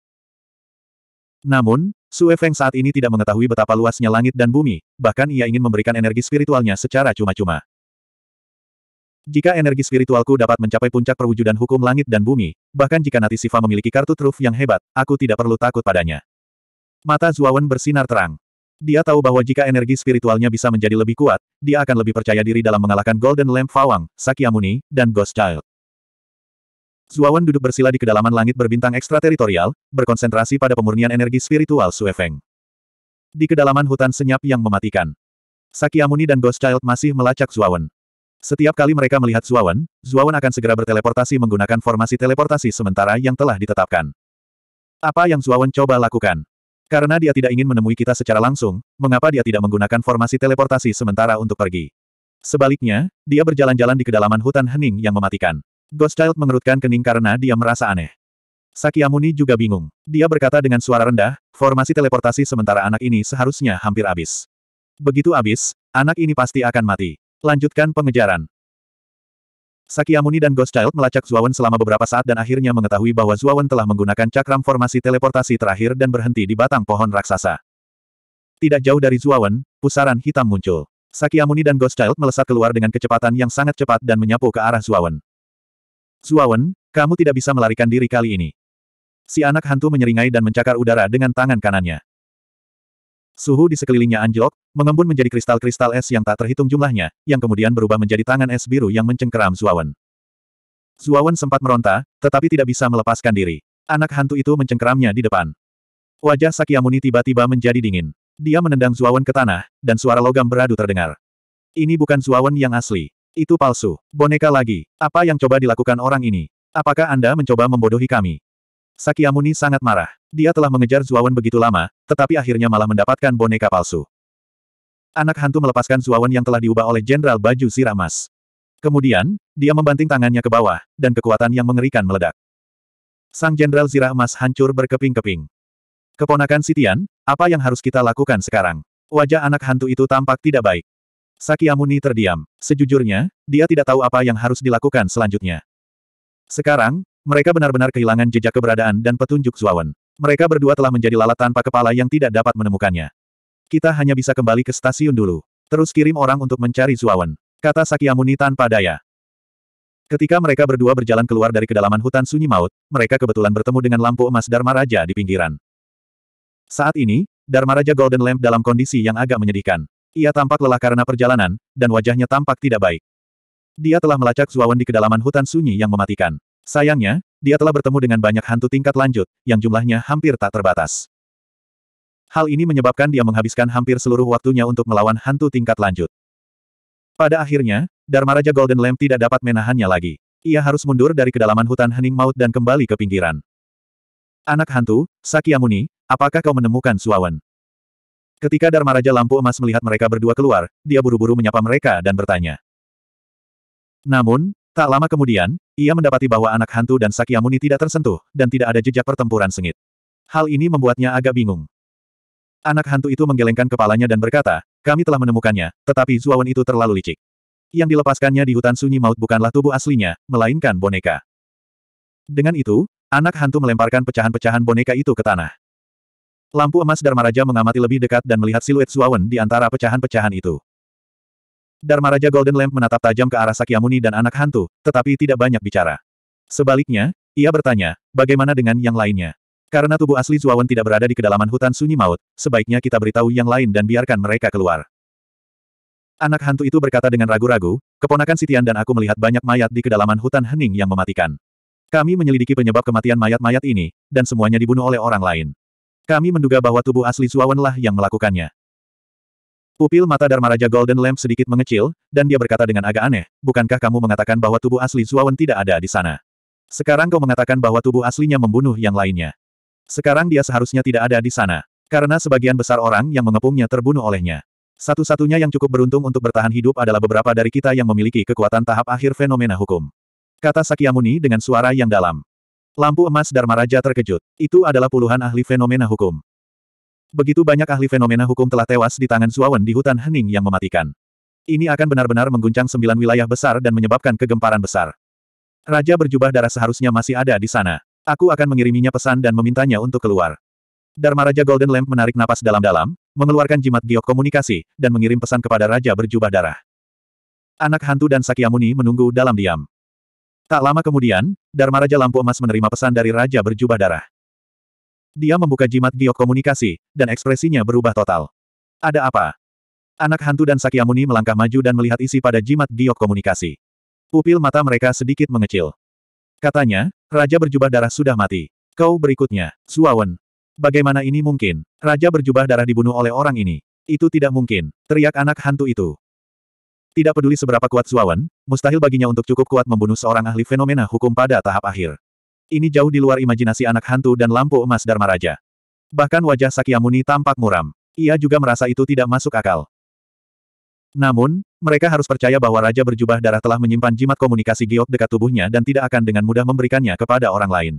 Namun, Sue Feng saat ini tidak mengetahui betapa luasnya langit dan bumi, bahkan ia ingin memberikan energi spiritualnya secara cuma-cuma. Jika energi spiritualku dapat mencapai puncak perwujudan hukum langit dan bumi, bahkan jika Nati Siva memiliki kartu truf yang hebat, aku tidak perlu takut padanya. Mata Zuawan bersinar terang. Dia tahu bahwa jika energi spiritualnya bisa menjadi lebih kuat, dia akan lebih percaya diri dalam mengalahkan Golden Lamp Fawang, Sakyamuni, dan Ghost Child. Zuawan duduk bersila di kedalaman langit berbintang ekstrateritorial, berkonsentrasi pada pemurnian energi spiritual Suefeng. Di kedalaman hutan senyap yang mematikan. Sakyamuni dan Ghost Child masih melacak Zuawan. Setiap kali mereka melihat Zuawan, Zuawan akan segera berteleportasi menggunakan formasi teleportasi sementara yang telah ditetapkan. Apa yang Zuawan coba lakukan? Karena dia tidak ingin menemui kita secara langsung, mengapa dia tidak menggunakan formasi teleportasi sementara untuk pergi? Sebaliknya, dia berjalan-jalan di kedalaman hutan hening yang mematikan. Ghost Child mengerutkan kening karena dia merasa aneh. Sakyamuni juga bingung. Dia berkata dengan suara rendah, formasi teleportasi sementara anak ini seharusnya hampir habis. Begitu habis, anak ini pasti akan mati. Lanjutkan pengejaran. Sakyamuni dan Ghost Child melacak Zuawan selama beberapa saat dan akhirnya mengetahui bahwa Zuawan telah menggunakan cakram formasi teleportasi terakhir dan berhenti di batang pohon raksasa. Tidak jauh dari Zuawan, pusaran hitam muncul. Sakyamuni dan Ghost Child melesat keluar dengan kecepatan yang sangat cepat dan menyapu ke arah Zuawan. Zuawan, kamu tidak bisa melarikan diri kali ini. Si anak hantu menyeringai dan mencakar udara dengan tangan kanannya. Suhu di sekelilingnya anjlok, mengembun menjadi kristal-kristal es yang tak terhitung jumlahnya, yang kemudian berubah menjadi tangan es biru yang mencengkeram Zuawan. Zuawan sempat meronta, tetapi tidak bisa melepaskan diri. Anak hantu itu mencengkeramnya di depan. Wajah Sakyamuni tiba-tiba menjadi dingin. Dia menendang Zuawan ke tanah, dan suara logam beradu terdengar. Ini bukan Zuawan yang asli. Itu palsu. Boneka lagi. Apa yang coba dilakukan orang ini? Apakah Anda mencoba membodohi kami? Sakyamuni sangat marah. Dia telah mengejar Zuawan begitu lama, tetapi akhirnya malah mendapatkan boneka palsu. Anak hantu melepaskan Zuawan yang telah diubah oleh Jenderal Baju Siramas. Kemudian, dia membanting tangannya ke bawah, dan kekuatan yang mengerikan meledak. Sang Jenderal Zirah hancur berkeping-keping. Keponakan Sitian, apa yang harus kita lakukan sekarang? Wajah anak hantu itu tampak tidak baik. Sakyamuni terdiam. Sejujurnya, dia tidak tahu apa yang harus dilakukan selanjutnya. Sekarang, mereka benar-benar kehilangan jejak keberadaan dan petunjuk Zuawan. Mereka berdua telah menjadi lalat tanpa kepala yang tidak dapat menemukannya. Kita hanya bisa kembali ke stasiun dulu. Terus kirim orang untuk mencari Zuawan. Kata Sakyamuni tanpa daya. Ketika mereka berdua berjalan keluar dari kedalaman hutan sunyi maut, mereka kebetulan bertemu dengan lampu emas Dharma Raja di pinggiran. Saat ini, Dharma Raja Golden Lamp dalam kondisi yang agak menyedihkan. Ia tampak lelah karena perjalanan, dan wajahnya tampak tidak baik. Dia telah melacak Zuawan di kedalaman hutan sunyi yang mematikan. Sayangnya, dia telah bertemu dengan banyak hantu tingkat lanjut, yang jumlahnya hampir tak terbatas. Hal ini menyebabkan dia menghabiskan hampir seluruh waktunya untuk melawan hantu tingkat lanjut. Pada akhirnya, Dharma Raja Golden Lamp tidak dapat menahannya lagi. Ia harus mundur dari kedalaman hutan hening maut dan kembali ke pinggiran. Anak hantu, Sakyamuni, apakah kau menemukan Suawan? Ketika Dharma Raja Lampu Emas melihat mereka berdua keluar, dia buru-buru menyapa mereka dan bertanya. Namun, Tak lama kemudian, ia mendapati bahwa anak hantu dan Sakyamuni tidak tersentuh, dan tidak ada jejak pertempuran sengit. Hal ini membuatnya agak bingung. Anak hantu itu menggelengkan kepalanya dan berkata, kami telah menemukannya, tetapi Zuawan itu terlalu licik. Yang dilepaskannya di hutan sunyi maut bukanlah tubuh aslinya, melainkan boneka. Dengan itu, anak hantu melemparkan pecahan-pecahan boneka itu ke tanah. Lampu emas Dharma Raja mengamati lebih dekat dan melihat siluet Zuawan di antara pecahan-pecahan itu. Dharma Raja Golden Lamp menatap tajam ke arah Sakyamuni dan anak hantu, tetapi tidak banyak bicara. Sebaliknya, ia bertanya, bagaimana dengan yang lainnya? Karena tubuh asli Zuawan tidak berada di kedalaman hutan sunyi maut, sebaiknya kita beritahu yang lain dan biarkan mereka keluar. Anak hantu itu berkata dengan ragu-ragu, keponakan Sitian dan aku melihat banyak mayat di kedalaman hutan hening yang mematikan. Kami menyelidiki penyebab kematian mayat-mayat ini, dan semuanya dibunuh oleh orang lain. Kami menduga bahwa tubuh asli Zuawanlah yang melakukannya. Pupil mata Dharma Raja Golden Lamp sedikit mengecil, dan dia berkata dengan agak aneh, bukankah kamu mengatakan bahwa tubuh asli Zuawan tidak ada di sana? Sekarang kau mengatakan bahwa tubuh aslinya membunuh yang lainnya. Sekarang dia seharusnya tidak ada di sana, karena sebagian besar orang yang mengepungnya terbunuh olehnya. Satu-satunya yang cukup beruntung untuk bertahan hidup adalah beberapa dari kita yang memiliki kekuatan tahap akhir fenomena hukum. Kata Sakyamuni dengan suara yang dalam. Lampu emas Dharma Raja terkejut. Itu adalah puluhan ahli fenomena hukum. Begitu banyak ahli fenomena hukum telah tewas di tangan Zuawan di hutan hening yang mematikan. Ini akan benar-benar mengguncang sembilan wilayah besar dan menyebabkan kegemparan besar. Raja berjubah darah seharusnya masih ada di sana. Aku akan mengiriminya pesan dan memintanya untuk keluar. Dharma Raja Golden Lamp menarik napas dalam-dalam, mengeluarkan jimat giok komunikasi, dan mengirim pesan kepada Raja berjubah darah. Anak hantu dan Sakyamuni menunggu dalam diam. Tak lama kemudian, Dharma Raja Lampu Emas menerima pesan dari Raja berjubah darah. Dia membuka jimat giok komunikasi, dan ekspresinya berubah total. Ada apa? Anak hantu dan Sakyamuni melangkah maju dan melihat isi pada jimat giok komunikasi. Pupil mata mereka sedikit mengecil. Katanya, Raja berjubah darah sudah mati. Kau berikutnya, Suawen. Bagaimana ini mungkin? Raja berjubah darah dibunuh oleh orang ini. Itu tidak mungkin, teriak anak hantu itu. Tidak peduli seberapa kuat Suawan, mustahil baginya untuk cukup kuat membunuh seorang ahli fenomena hukum pada tahap akhir. Ini jauh di luar imajinasi anak hantu dan lampu emas Dharma Raja. Bahkan wajah Sakyamuni tampak muram. Ia juga merasa itu tidak masuk akal. Namun, mereka harus percaya bahwa Raja berjubah darah telah menyimpan jimat komunikasi giok dekat tubuhnya dan tidak akan dengan mudah memberikannya kepada orang lain.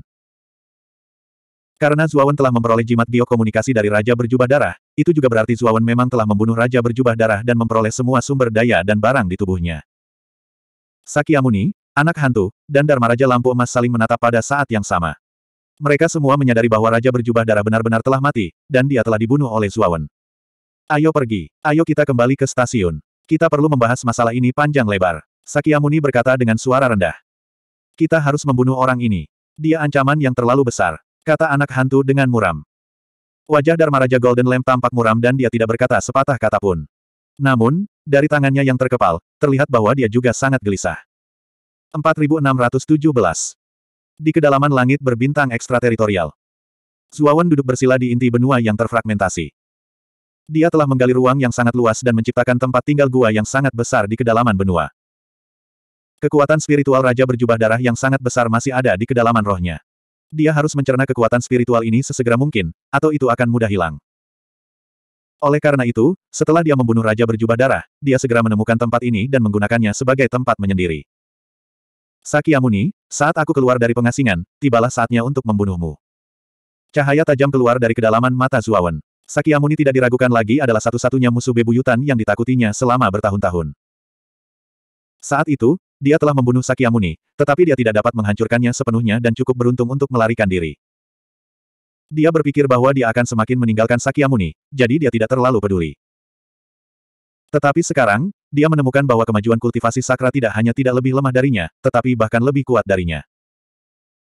Karena Zuawan telah memperoleh jimat giok komunikasi dari Raja Berjubah Darah, itu juga berarti Zuawan memang telah membunuh Raja Berjubah Darah dan memperoleh semua sumber daya dan barang di tubuhnya. Sakyamuni, Anak hantu, dan Dharma Raja Lampu Emas saling menatap pada saat yang sama. Mereka semua menyadari bahwa Raja berjubah darah benar-benar telah mati, dan dia telah dibunuh oleh Zuawan. Ayo pergi, ayo kita kembali ke stasiun. Kita perlu membahas masalah ini panjang lebar. Sakyamuni berkata dengan suara rendah. Kita harus membunuh orang ini. Dia ancaman yang terlalu besar, kata anak hantu dengan muram. Wajah Dharma Raja Golden Lamp tampak muram dan dia tidak berkata sepatah kata pun. Namun, dari tangannya yang terkepal, terlihat bahwa dia juga sangat gelisah. 4617. Di kedalaman langit berbintang ekstrateritorial. Zuawan duduk bersila di inti benua yang terfragmentasi. Dia telah menggali ruang yang sangat luas dan menciptakan tempat tinggal gua yang sangat besar di kedalaman benua. Kekuatan spiritual Raja Berjubah Darah yang sangat besar masih ada di kedalaman rohnya. Dia harus mencerna kekuatan spiritual ini sesegera mungkin, atau itu akan mudah hilang. Oleh karena itu, setelah dia membunuh Raja Berjubah Darah, dia segera menemukan tempat ini dan menggunakannya sebagai tempat menyendiri. Sakyamuni, saat aku keluar dari pengasingan, tibalah saatnya untuk membunuhmu. Cahaya tajam keluar dari kedalaman mata Zuawan. Sakyamuni tidak diragukan lagi adalah satu-satunya musuh bebuyutan yang ditakutinya selama bertahun-tahun. Saat itu, dia telah membunuh Sakyamuni, tetapi dia tidak dapat menghancurkannya sepenuhnya dan cukup beruntung untuk melarikan diri. Dia berpikir bahwa dia akan semakin meninggalkan Sakyamuni, jadi dia tidak terlalu peduli. Tetapi sekarang, dia menemukan bahwa kemajuan kultivasi sakra tidak hanya tidak lebih lemah darinya, tetapi bahkan lebih kuat darinya.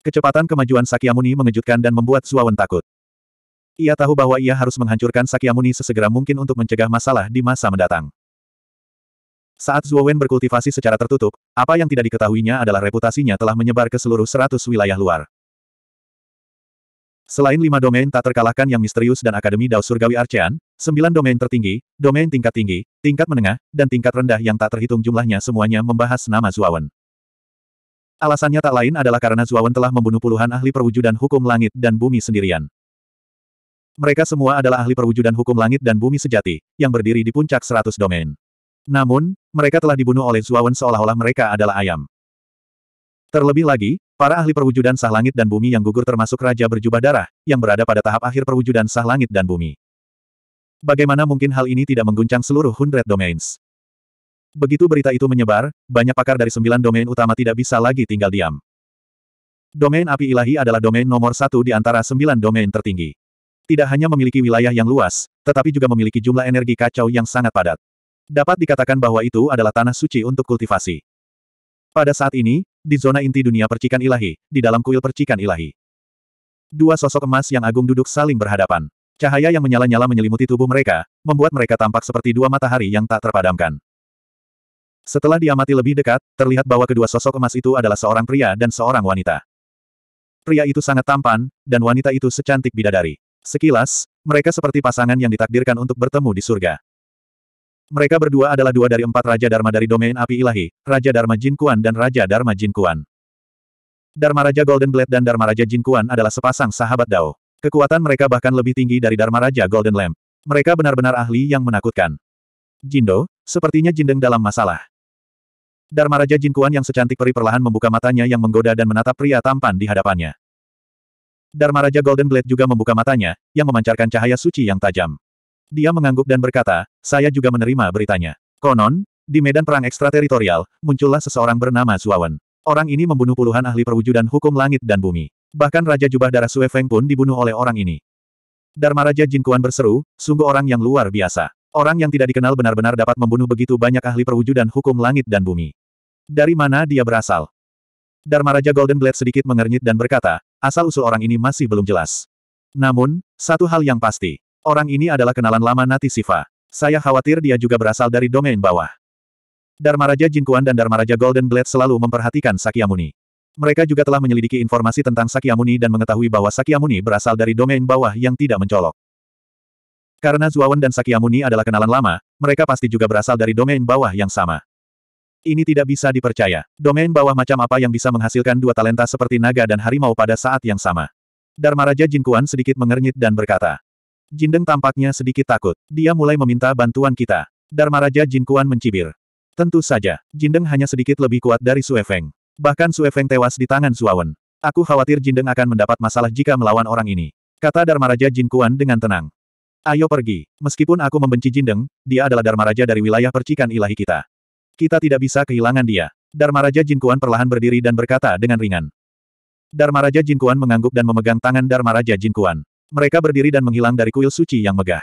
Kecepatan kemajuan Sakyamuni mengejutkan dan membuat Suawan takut. Ia tahu bahwa ia harus menghancurkan Sakyamuni sesegera mungkin untuk mencegah masalah di masa mendatang. Saat Zuowen berkultivasi secara tertutup, apa yang tidak diketahuinya adalah reputasinya telah menyebar ke seluruh seratus wilayah luar. Selain lima domain tak terkalahkan yang misterius dan Akademi Dao Surgawi Arcean, sembilan domain tertinggi, domain tingkat tinggi, tingkat menengah, dan tingkat rendah yang tak terhitung jumlahnya semuanya membahas nama Zuawan. Alasannya tak lain adalah karena Zuawan telah membunuh puluhan ahli perwujudan hukum langit dan bumi sendirian. Mereka semua adalah ahli perwujudan hukum langit dan bumi sejati, yang berdiri di puncak seratus domain. Namun, mereka telah dibunuh oleh Zuawan seolah-olah mereka adalah ayam. Terlebih lagi, para ahli perwujudan sah langit dan bumi yang gugur termasuk raja berjubah darah, yang berada pada tahap akhir perwujudan sah langit dan bumi. Bagaimana mungkin hal ini tidak mengguncang seluruh hundred domains? Begitu berita itu menyebar, banyak pakar dari sembilan domain utama tidak bisa lagi tinggal diam. Domain api ilahi adalah domain nomor satu di antara sembilan domain tertinggi. Tidak hanya memiliki wilayah yang luas, tetapi juga memiliki jumlah energi kacau yang sangat padat. Dapat dikatakan bahwa itu adalah tanah suci untuk kultivasi. Pada saat ini, di zona inti dunia percikan ilahi, di dalam kuil percikan ilahi. Dua sosok emas yang agung duduk saling berhadapan. Cahaya yang menyala-nyala menyelimuti tubuh mereka, membuat mereka tampak seperti dua matahari yang tak terpadamkan. Setelah diamati lebih dekat, terlihat bahwa kedua sosok emas itu adalah seorang pria dan seorang wanita. Pria itu sangat tampan, dan wanita itu secantik bidadari. Sekilas, mereka seperti pasangan yang ditakdirkan untuk bertemu di surga. Mereka berdua adalah dua dari empat Raja Dharma dari domain api ilahi, Raja Dharma Jin Kuan dan Raja Dharma Jin Kuan. Dharma Raja Golden Blade dan Dharma Raja Jin Kuan adalah sepasang sahabat Dao. Kekuatan mereka bahkan lebih tinggi dari Dharma Raja Golden Lamp. Mereka benar-benar ahli yang menakutkan. Jindo, sepertinya jindeng dalam masalah. Dharma Raja Jin Kuan yang secantik peri perlahan membuka matanya yang menggoda dan menatap pria tampan di hadapannya. Dharma Raja Golden Blade juga membuka matanya, yang memancarkan cahaya suci yang tajam. Dia mengangguk dan berkata, saya juga menerima beritanya. Konon, di medan perang ekstrateritorial, muncullah seseorang bernama Suawan. Orang ini membunuh puluhan ahli perwujudan hukum langit dan bumi. Bahkan Raja Jubah Darah Sue Feng pun dibunuh oleh orang ini. Dharma Raja Jin Kuan berseru, sungguh orang yang luar biasa. Orang yang tidak dikenal benar-benar dapat membunuh begitu banyak ahli perwujudan hukum langit dan bumi. Dari mana dia berasal? Dharma Raja Golden Blade sedikit mengernyit dan berkata, asal-usul orang ini masih belum jelas. Namun, satu hal yang pasti, Orang ini adalah kenalan lama Nati Siva. Saya khawatir dia juga berasal dari domain bawah. Dharmaraja Jinkuan dan Dharmaraja Golden Blade selalu memperhatikan Sakyamuni. Mereka juga telah menyelidiki informasi tentang Sakyamuni dan mengetahui bahwa Sakyamuni berasal dari domain bawah yang tidak mencolok. Karena Zuawan dan Sakyamuni adalah kenalan lama, mereka pasti juga berasal dari domain bawah yang sama. Ini tidak bisa dipercaya. Domain bawah macam apa yang bisa menghasilkan dua talenta seperti naga dan harimau pada saat yang sama? Dharmaraja Jinkuan sedikit mengernyit dan berkata, Jindeng tampaknya sedikit takut. Dia mulai meminta bantuan kita. Dharma Raja Jin Kuan mencibir. Tentu saja, Jindeng hanya sedikit lebih kuat dari Sue Feng. Bahkan Sue Feng tewas di tangan Suawen. Aku khawatir Jindeng akan mendapat masalah jika melawan orang ini. Kata Dharma Raja Jin Kuan dengan tenang. Ayo pergi. Meskipun aku membenci Jindeng, dia adalah Dharma Raja dari wilayah percikan ilahi kita. Kita tidak bisa kehilangan dia. Dharma Raja Jin Kuan perlahan berdiri dan berkata dengan ringan. Dharma Raja Jin Kuan mengangguk dan memegang tangan Dharma Raja Jin Kuan. Mereka berdiri dan menghilang dari kuil suci yang megah.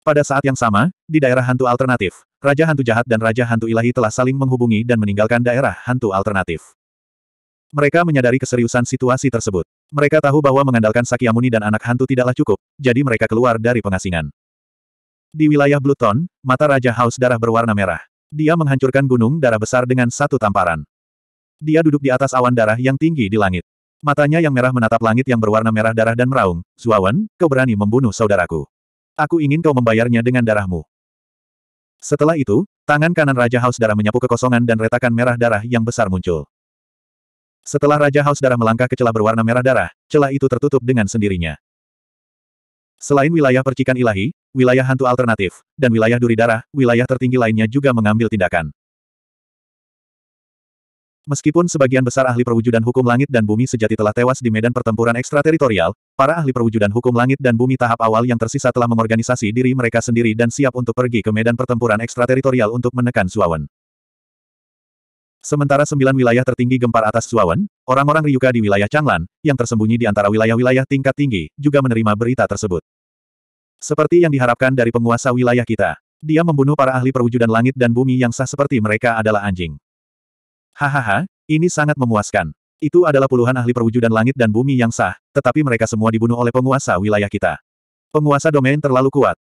Pada saat yang sama, di daerah hantu alternatif, Raja Hantu Jahat dan Raja Hantu Ilahi telah saling menghubungi dan meninggalkan daerah hantu alternatif. Mereka menyadari keseriusan situasi tersebut. Mereka tahu bahwa mengandalkan Sakyamuni dan anak hantu tidaklah cukup, jadi mereka keluar dari pengasingan. Di wilayah Bluton, mata Raja Haus darah berwarna merah. Dia menghancurkan gunung darah besar dengan satu tamparan. Dia duduk di atas awan darah yang tinggi di langit. Matanya yang merah menatap langit yang berwarna merah darah dan meraung. Zuawan, kau berani membunuh saudaraku. Aku ingin kau membayarnya dengan darahmu. Setelah itu, tangan kanan Raja Haus Darah menyapu kekosongan dan retakan merah darah yang besar muncul. Setelah Raja Haus Darah melangkah ke celah berwarna merah darah, celah itu tertutup dengan sendirinya. Selain wilayah percikan ilahi, wilayah hantu alternatif, dan wilayah duri darah, wilayah tertinggi lainnya juga mengambil tindakan. Meskipun sebagian besar ahli perwujudan hukum langit dan bumi sejati telah tewas di medan pertempuran ekstrateritorial, para ahli perwujudan hukum langit dan bumi tahap awal yang tersisa telah mengorganisasi diri mereka sendiri dan siap untuk pergi ke medan pertempuran ekstrateritorial untuk menekan Suawan. Sementara sembilan wilayah tertinggi gempar atas Suawan, orang-orang Ryuka di wilayah Changlan, yang tersembunyi di antara wilayah-wilayah tingkat tinggi, juga menerima berita tersebut. Seperti yang diharapkan dari penguasa wilayah kita, dia membunuh para ahli perwujudan langit dan bumi yang sah seperti mereka adalah anjing. Hahaha, ini sangat memuaskan. Itu adalah puluhan ahli perwujudan langit dan bumi yang sah, tetapi mereka semua dibunuh oleh penguasa wilayah kita. Penguasa domain terlalu kuat.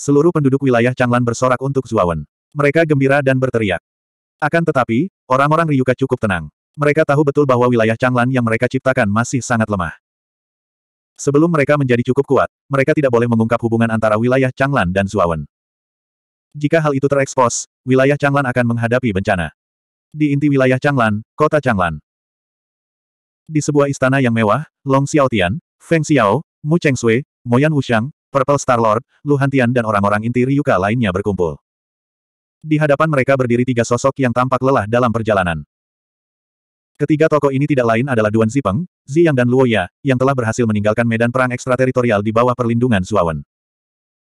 Seluruh penduduk wilayah Changlan bersorak untuk Zuawan. Mereka gembira dan berteriak. Akan tetapi, orang-orang Ryuka cukup tenang. Mereka tahu betul bahwa wilayah Changlan yang mereka ciptakan masih sangat lemah. Sebelum mereka menjadi cukup kuat, mereka tidak boleh mengungkap hubungan antara wilayah Changlan dan Zuawan. Jika hal itu terekspos, wilayah Changlan akan menghadapi bencana di inti wilayah Changlan, kota Changlan. Di sebuah istana yang mewah, Long Xiaotian, Feng Xiao, Mu Cheng Chengsui, Moyan Wushang, Purple Star Lord, Lu Hantian dan orang-orang inti Ryuka lainnya berkumpul. Di hadapan mereka berdiri tiga sosok yang tampak lelah dalam perjalanan. Ketiga tokoh ini tidak lain adalah Duan Zipeng, Ziyang dan Luoya, yang telah berhasil meninggalkan medan perang ekstrateritorial di bawah perlindungan Zuawan.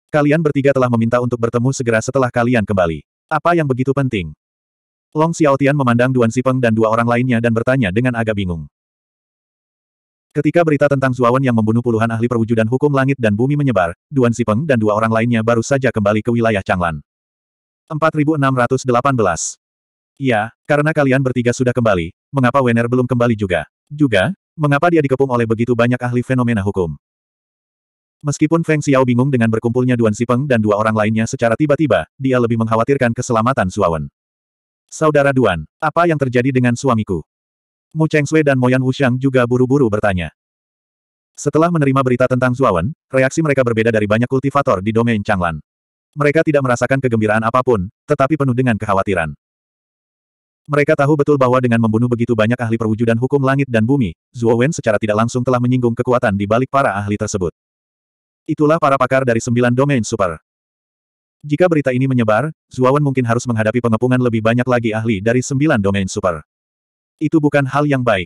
Kalian bertiga telah meminta untuk bertemu segera setelah kalian kembali. Apa yang begitu penting? Long Xiaotian memandang Duan Sipeng dan dua orang lainnya dan bertanya dengan agak bingung. Ketika berita tentang Zuawan yang membunuh puluhan ahli perwujudan hukum langit dan bumi menyebar, Duan Sipeng dan dua orang lainnya baru saja kembali ke wilayah Changlan. 4618 Iya, karena kalian bertiga sudah kembali, mengapa Wener belum kembali juga? Juga, mengapa dia dikepung oleh begitu banyak ahli fenomena hukum? Meskipun Feng Xiao bingung dengan berkumpulnya Duan Sipeng dan dua orang lainnya secara tiba-tiba, dia lebih mengkhawatirkan keselamatan Zuawan. Saudara Duan, apa yang terjadi dengan suamiku? Mu Cheng Sui dan Moyan Wuxiang juga buru-buru bertanya. Setelah menerima berita tentang Zuawan, reaksi mereka berbeda dari banyak kultivator di domain Changlan. Mereka tidak merasakan kegembiraan apapun, tetapi penuh dengan kekhawatiran. Mereka tahu betul bahwa dengan membunuh begitu banyak ahli perwujudan hukum langit dan bumi, Zuo secara tidak langsung telah menyinggung kekuatan di balik para ahli tersebut. Itulah para pakar dari sembilan domain super. Jika berita ini menyebar, Zuawan mungkin harus menghadapi pengepungan lebih banyak lagi ahli dari sembilan domain super. Itu bukan hal yang baik.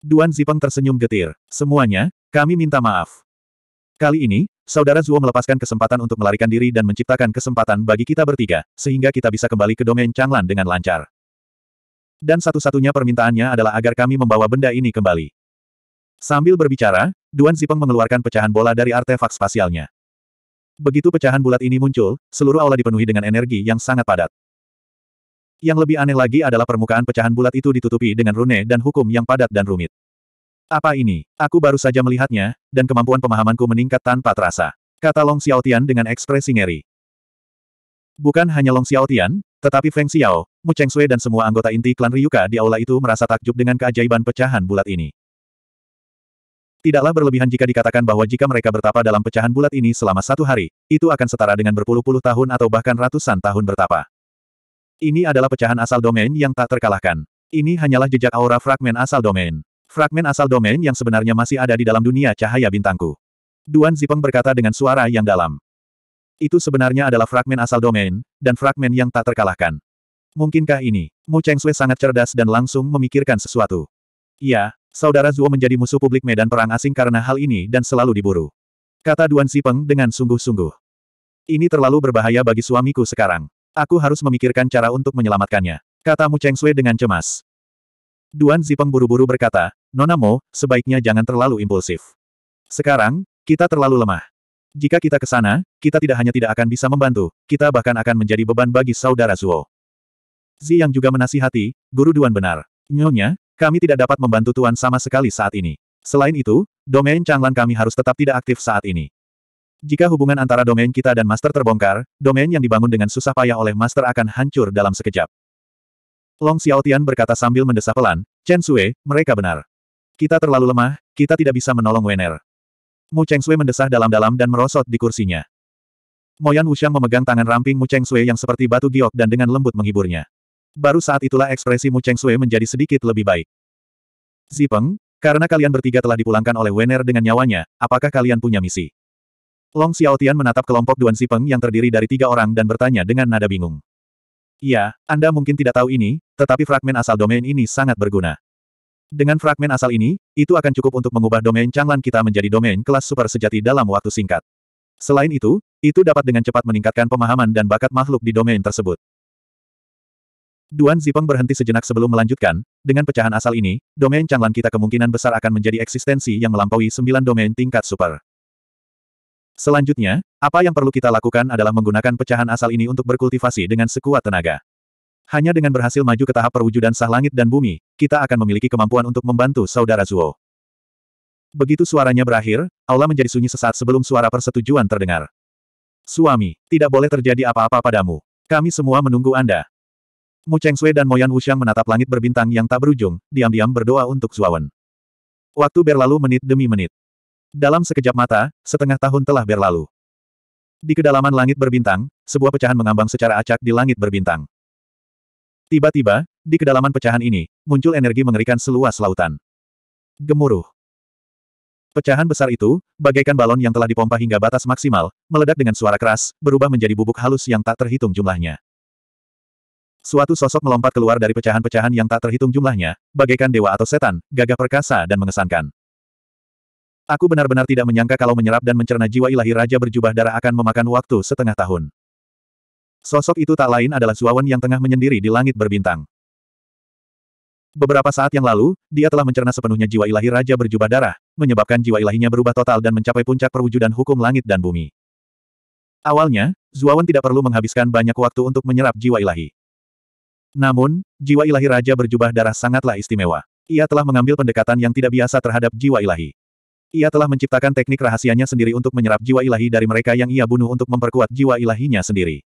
Duan Zipeng tersenyum getir. Semuanya, kami minta maaf. Kali ini, Saudara Zuo melepaskan kesempatan untuk melarikan diri dan menciptakan kesempatan bagi kita bertiga, sehingga kita bisa kembali ke domain Changlan dengan lancar. Dan satu-satunya permintaannya adalah agar kami membawa benda ini kembali. Sambil berbicara, Duan Zipeng mengeluarkan pecahan bola dari artefak spasialnya. Begitu pecahan bulat ini muncul, seluruh aula dipenuhi dengan energi yang sangat padat. Yang lebih aneh lagi adalah permukaan pecahan bulat itu ditutupi dengan rune dan hukum yang padat dan rumit. Apa ini? Aku baru saja melihatnya, dan kemampuan pemahamanku meningkat tanpa terasa. Kata Long Xiaotian dengan ekspresi ngeri. Bukan hanya Long Xiaotian, tetapi Feng Xiao, Mu Cheng Sui dan semua anggota inti klan Ryuka di aula itu merasa takjub dengan keajaiban pecahan bulat ini. Tidaklah berlebihan jika dikatakan bahwa jika mereka bertapa dalam pecahan bulat ini selama satu hari, itu akan setara dengan berpuluh-puluh tahun atau bahkan ratusan tahun bertapa. Ini adalah pecahan asal domain yang tak terkalahkan. Ini hanyalah jejak aura fragmen asal domain. Fragmen asal domain yang sebenarnya masih ada di dalam dunia cahaya bintangku. Duan Zipeng berkata dengan suara yang dalam. Itu sebenarnya adalah fragmen asal domain, dan fragmen yang tak terkalahkan. Mungkinkah ini? Mu Cheng Sui sangat cerdas dan langsung memikirkan sesuatu. Ya, Saudara Zuo menjadi musuh publik medan perang asing karena hal ini dan selalu diburu. Kata Duan Sipeng dengan sungguh-sungguh. Ini terlalu berbahaya bagi suamiku sekarang. Aku harus memikirkan cara untuk menyelamatkannya. Kata Mu Cheng Sui dengan cemas. Duan Zipeng buru-buru berkata, Nona Mo, sebaiknya jangan terlalu impulsif. Sekarang, kita terlalu lemah. Jika kita ke sana, kita tidak hanya tidak akan bisa membantu, kita bahkan akan menjadi beban bagi saudara Zuo. Zi yang juga menasihati, guru Duan benar. Nyonya, kami tidak dapat membantu Tuan sama sekali saat ini. Selain itu, domain Changlan kami harus tetap tidak aktif saat ini. Jika hubungan antara domain kita dan Master terbongkar, domain yang dibangun dengan susah payah oleh Master akan hancur dalam sekejap. Long Xiaotian berkata sambil mendesah pelan, Chen Sui, mereka benar. Kita terlalu lemah, kita tidak bisa menolong Wener. Mu Cheng Sui mendesah dalam-dalam dan merosot di kursinya. Moyan Wuxiang memegang tangan ramping Mu Cheng Sui yang seperti batu giok dan dengan lembut menghiburnya. Baru saat itulah ekspresi Mu Cheng Sui menjadi sedikit lebih baik. Zipeng, karena kalian bertiga telah dipulangkan oleh Wener dengan nyawanya, apakah kalian punya misi? Long Xiaotian menatap kelompok Duan Zipeng yang terdiri dari tiga orang dan bertanya dengan nada bingung. Iya, Anda mungkin tidak tahu ini, tetapi fragmen asal domain ini sangat berguna. Dengan fragmen asal ini, itu akan cukup untuk mengubah domain Changlan kita menjadi domain kelas super sejati dalam waktu singkat. Selain itu, itu dapat dengan cepat meningkatkan pemahaman dan bakat makhluk di domain tersebut. Duan Zipeng berhenti sejenak sebelum melanjutkan, dengan pecahan asal ini, domain Changlan kita kemungkinan besar akan menjadi eksistensi yang melampaui sembilan domain tingkat super. Selanjutnya, apa yang perlu kita lakukan adalah menggunakan pecahan asal ini untuk berkultivasi dengan sekuat tenaga. Hanya dengan berhasil maju ke tahap perwujudan sah langit dan bumi, kita akan memiliki kemampuan untuk membantu saudara Zuo. Begitu suaranya berakhir, aula menjadi sunyi sesaat sebelum suara persetujuan terdengar. Suami, tidak boleh terjadi apa-apa padamu. Kami semua menunggu Anda. Mu Sui dan Moyan Wuxiang menatap langit berbintang yang tak berujung, diam-diam berdoa untuk Zuawan. Waktu berlalu menit demi menit. Dalam sekejap mata, setengah tahun telah berlalu. Di kedalaman langit berbintang, sebuah pecahan mengambang secara acak di langit berbintang. Tiba-tiba, di kedalaman pecahan ini, muncul energi mengerikan seluas lautan. Gemuruh. Pecahan besar itu, bagaikan balon yang telah dipompa hingga batas maksimal, meledak dengan suara keras, berubah menjadi bubuk halus yang tak terhitung jumlahnya. Suatu sosok melompat keluar dari pecahan-pecahan yang tak terhitung jumlahnya, bagaikan dewa atau setan, gagah perkasa dan mengesankan. Aku benar-benar tidak menyangka kalau menyerap dan mencerna jiwa ilahi Raja berjubah darah akan memakan waktu setengah tahun. Sosok itu tak lain adalah Zuawan yang tengah menyendiri di langit berbintang. Beberapa saat yang lalu, dia telah mencerna sepenuhnya jiwa ilahi Raja berjubah darah, menyebabkan jiwa ilahinya berubah total dan mencapai puncak perwujudan hukum langit dan bumi. Awalnya, Zuawan tidak perlu menghabiskan banyak waktu untuk menyerap jiwa ilahi. Namun, jiwa ilahi raja berjubah darah sangatlah istimewa. Ia telah mengambil pendekatan yang tidak biasa terhadap jiwa ilahi. Ia telah menciptakan teknik rahasianya sendiri untuk menyerap jiwa ilahi dari mereka yang ia bunuh untuk memperkuat jiwa ilahinya sendiri.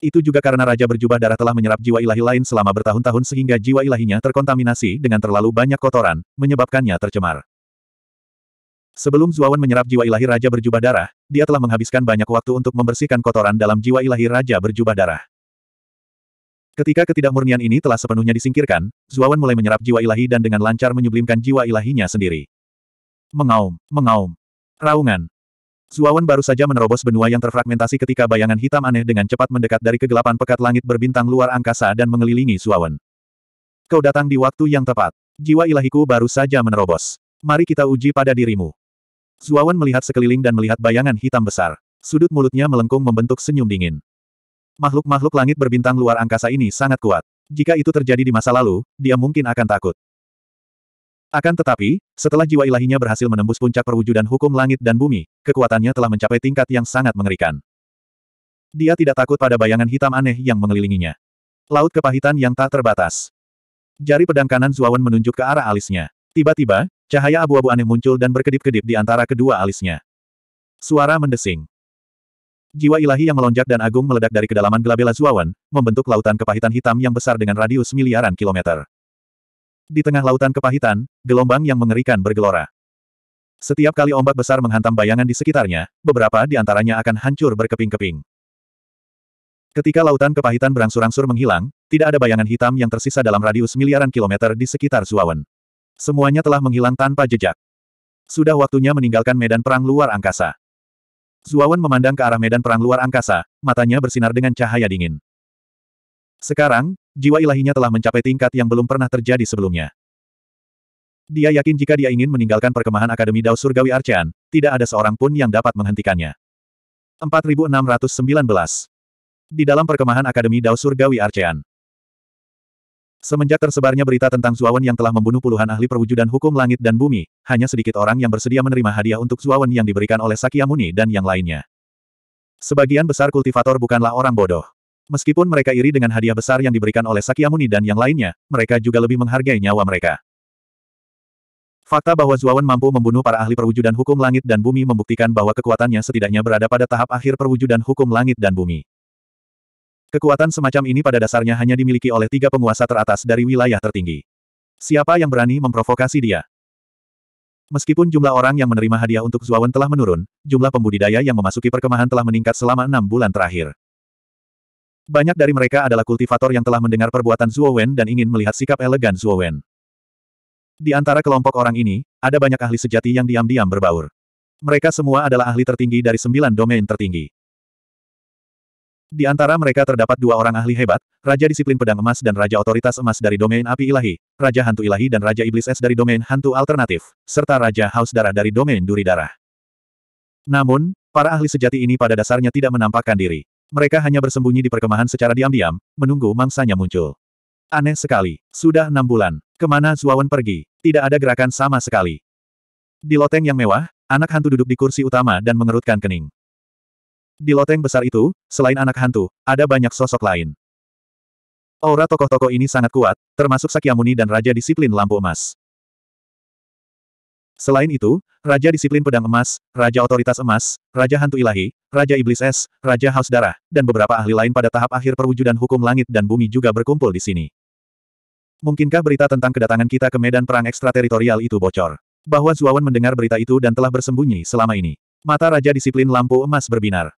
Itu juga karena Raja Berjubah Darah telah menyerap jiwa ilahi lain selama bertahun-tahun sehingga jiwa ilahinya terkontaminasi dengan terlalu banyak kotoran, menyebabkannya tercemar. Sebelum Zuawan menyerap jiwa ilahi Raja Berjubah Darah, dia telah menghabiskan banyak waktu untuk membersihkan kotoran dalam jiwa ilahi Raja Berjubah Darah. Ketika ketidakmurnian ini telah sepenuhnya disingkirkan, Zuawan mulai menyerap jiwa ilahi dan dengan lancar menyublimkan jiwa ilahinya sendiri. Mengaum, mengaum. Raungan. Zuawan baru saja menerobos benua yang terfragmentasi ketika bayangan hitam aneh dengan cepat mendekat dari kegelapan pekat langit berbintang luar angkasa dan mengelilingi Zuawan. Kau datang di waktu yang tepat. Jiwa ilahiku baru saja menerobos. Mari kita uji pada dirimu. Zuawan melihat sekeliling dan melihat bayangan hitam besar. Sudut mulutnya melengkung membentuk senyum dingin. Makhluk-makhluk langit berbintang luar angkasa ini sangat kuat. Jika itu terjadi di masa lalu, dia mungkin akan takut. Akan tetapi, setelah jiwa ilahinya berhasil menembus puncak perwujudan hukum langit dan bumi, kekuatannya telah mencapai tingkat yang sangat mengerikan. Dia tidak takut pada bayangan hitam aneh yang mengelilinginya. Laut kepahitan yang tak terbatas. Jari pedang kanan Zuawan menunjuk ke arah alisnya. Tiba-tiba, cahaya abu-abu aneh muncul dan berkedip-kedip di antara kedua alisnya. Suara mendesing. Jiwa ilahi yang melonjak dan agung meledak dari kedalaman gelabela Zuawan, membentuk lautan kepahitan hitam yang besar dengan radius miliaran kilometer. Di tengah lautan kepahitan, gelombang yang mengerikan bergelora. Setiap kali ombak besar menghantam bayangan di sekitarnya, beberapa di antaranya akan hancur berkeping-keping. Ketika lautan kepahitan berangsur-angsur menghilang, tidak ada bayangan hitam yang tersisa dalam radius miliaran kilometer di sekitar Zuawan. Semuanya telah menghilang tanpa jejak. Sudah waktunya meninggalkan medan perang luar angkasa. Zuawan memandang ke arah medan perang luar angkasa, matanya bersinar dengan cahaya dingin. Sekarang, jiwa ilahinya telah mencapai tingkat yang belum pernah terjadi sebelumnya. Dia yakin jika dia ingin meninggalkan perkemahan Akademi Dao Surgawi Arcean, tidak ada seorang pun yang dapat menghentikannya. 4619 Di dalam perkemahan Akademi Dao Surgawi Arcean. Semenjak tersebarnya berita tentang Zuawan yang telah membunuh puluhan ahli perwujudan hukum langit dan bumi, hanya sedikit orang yang bersedia menerima hadiah untuk Zuawan yang diberikan oleh Sakyamuni dan yang lainnya. Sebagian besar kultivator bukanlah orang bodoh. Meskipun mereka iri dengan hadiah besar yang diberikan oleh Sakyamuni dan yang lainnya, mereka juga lebih menghargai nyawa mereka. Fakta bahwa Zuawan mampu membunuh para ahli perwujudan hukum langit dan bumi membuktikan bahwa kekuatannya setidaknya berada pada tahap akhir perwujudan hukum langit dan bumi. Kekuatan semacam ini pada dasarnya hanya dimiliki oleh tiga penguasa teratas dari wilayah tertinggi. Siapa yang berani memprovokasi dia? Meskipun jumlah orang yang menerima hadiah untuk Zuawan telah menurun, jumlah pembudidaya yang memasuki perkemahan telah meningkat selama enam bulan terakhir. Banyak dari mereka adalah kultivator yang telah mendengar perbuatan Zuowen dan ingin melihat sikap elegan Zuowen. Di antara kelompok orang ini, ada banyak ahli sejati yang diam-diam berbaur. Mereka semua adalah ahli tertinggi dari sembilan domain tertinggi. Di antara mereka terdapat dua orang ahli hebat, Raja Disiplin Pedang Emas dan Raja Otoritas Emas dari Domain Api Ilahi, Raja Hantu Ilahi dan Raja Iblis Es dari Domain Hantu Alternatif, serta Raja Haus Darah dari Domain Duri Darah. Namun, para ahli sejati ini pada dasarnya tidak menampakkan diri. Mereka hanya bersembunyi di perkemahan secara diam-diam, menunggu mangsanya muncul. Aneh sekali, sudah enam bulan, kemana Zuawan pergi, tidak ada gerakan sama sekali. Di loteng yang mewah, anak hantu duduk di kursi utama dan mengerutkan kening. Di loteng besar itu, selain anak hantu, ada banyak sosok lain. Aura tokoh-tokoh ini sangat kuat, termasuk Sakyamuni dan Raja Disiplin Lampu Emas. Selain itu, Raja Disiplin Pedang Emas, Raja Otoritas Emas, Raja Hantu Ilahi, Raja Iblis Es, Raja Haus Darah, dan beberapa ahli lain pada tahap akhir perwujudan hukum langit dan bumi juga berkumpul di sini. Mungkinkah berita tentang kedatangan kita ke medan perang ekstrateritorial itu bocor? Bahwa Zuawan mendengar berita itu dan telah bersembunyi selama ini. Mata Raja Disiplin Lampu Emas berbinar.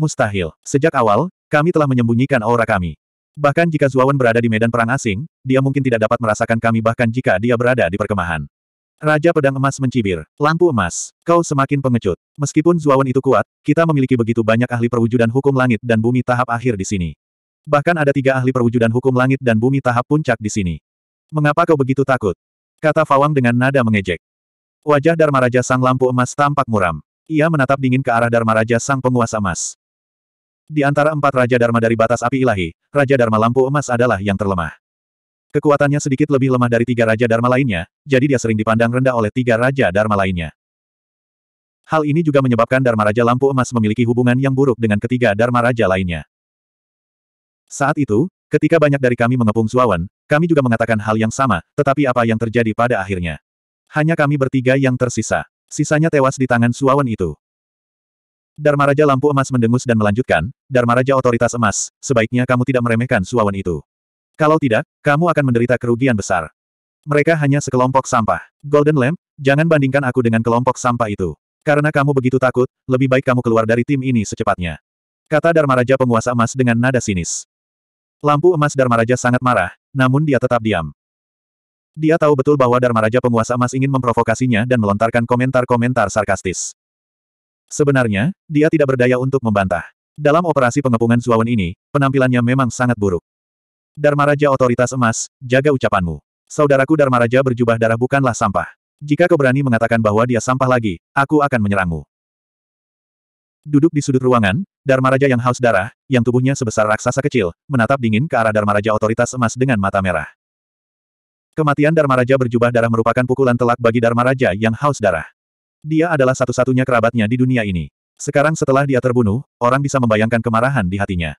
Mustahil. Sejak awal, kami telah menyembunyikan aura kami. Bahkan jika Zuawan berada di medan perang asing, dia mungkin tidak dapat merasakan kami bahkan jika dia berada di perkemahan. Raja Pedang Emas mencibir. Lampu emas, kau semakin pengecut. Meskipun Zuawan itu kuat, kita memiliki begitu banyak ahli perwujudan hukum langit dan bumi tahap akhir di sini. Bahkan ada tiga ahli perwujudan hukum langit dan bumi tahap puncak di sini. Mengapa kau begitu takut? Kata Fawang dengan nada mengejek. Wajah Dharma Raja Sang Lampu Emas tampak muram. Ia menatap dingin ke arah Dharma Raja Sang Penguasa Emas. Di antara empat Raja Dharma dari batas api ilahi, Raja Dharma lampu emas adalah yang terlemah. Kekuatannya sedikit lebih lemah dari tiga Raja Dharma lainnya, jadi dia sering dipandang rendah oleh tiga Raja Dharma lainnya. Hal ini juga menyebabkan Dharma Raja Lampu Emas memiliki hubungan yang buruk dengan ketiga Dharma Raja lainnya. Saat itu, ketika banyak dari kami mengepung Suawan, kami juga mengatakan hal yang sama, tetapi apa yang terjadi pada akhirnya? Hanya kami bertiga yang tersisa. Sisanya tewas di tangan Suawan itu. Dharma Raja Lampu Emas mendengus dan melanjutkan, Dharma Raja Otoritas Emas, sebaiknya kamu tidak meremehkan suawan itu. Kalau tidak, kamu akan menderita kerugian besar. Mereka hanya sekelompok sampah. Golden Lamp, jangan bandingkan aku dengan kelompok sampah itu. Karena kamu begitu takut, lebih baik kamu keluar dari tim ini secepatnya. Kata Dharma Raja penguasa emas dengan nada sinis. Lampu emas Dharma Raja sangat marah, namun dia tetap diam. Dia tahu betul bahwa Dharma Raja penguasa emas ingin memprovokasinya dan melontarkan komentar-komentar sarkastis. Sebenarnya, dia tidak berdaya untuk membantah. Dalam operasi pengepungan Zuawan ini, penampilannya memang sangat buruk. Dharma Raja Otoritas Emas, jaga ucapanmu. Saudaraku Dharma Raja berjubah darah bukanlah sampah. Jika kau berani mengatakan bahwa dia sampah lagi, aku akan menyerangmu. Duduk di sudut ruangan, Dharma Raja yang haus darah, yang tubuhnya sebesar raksasa kecil, menatap dingin ke arah Dharma Raja Otoritas Emas dengan mata merah. Kematian Dharma Raja berjubah darah merupakan pukulan telak bagi Dharma Raja yang haus darah. Dia adalah satu-satunya kerabatnya di dunia ini. Sekarang setelah dia terbunuh, orang bisa membayangkan kemarahan di hatinya.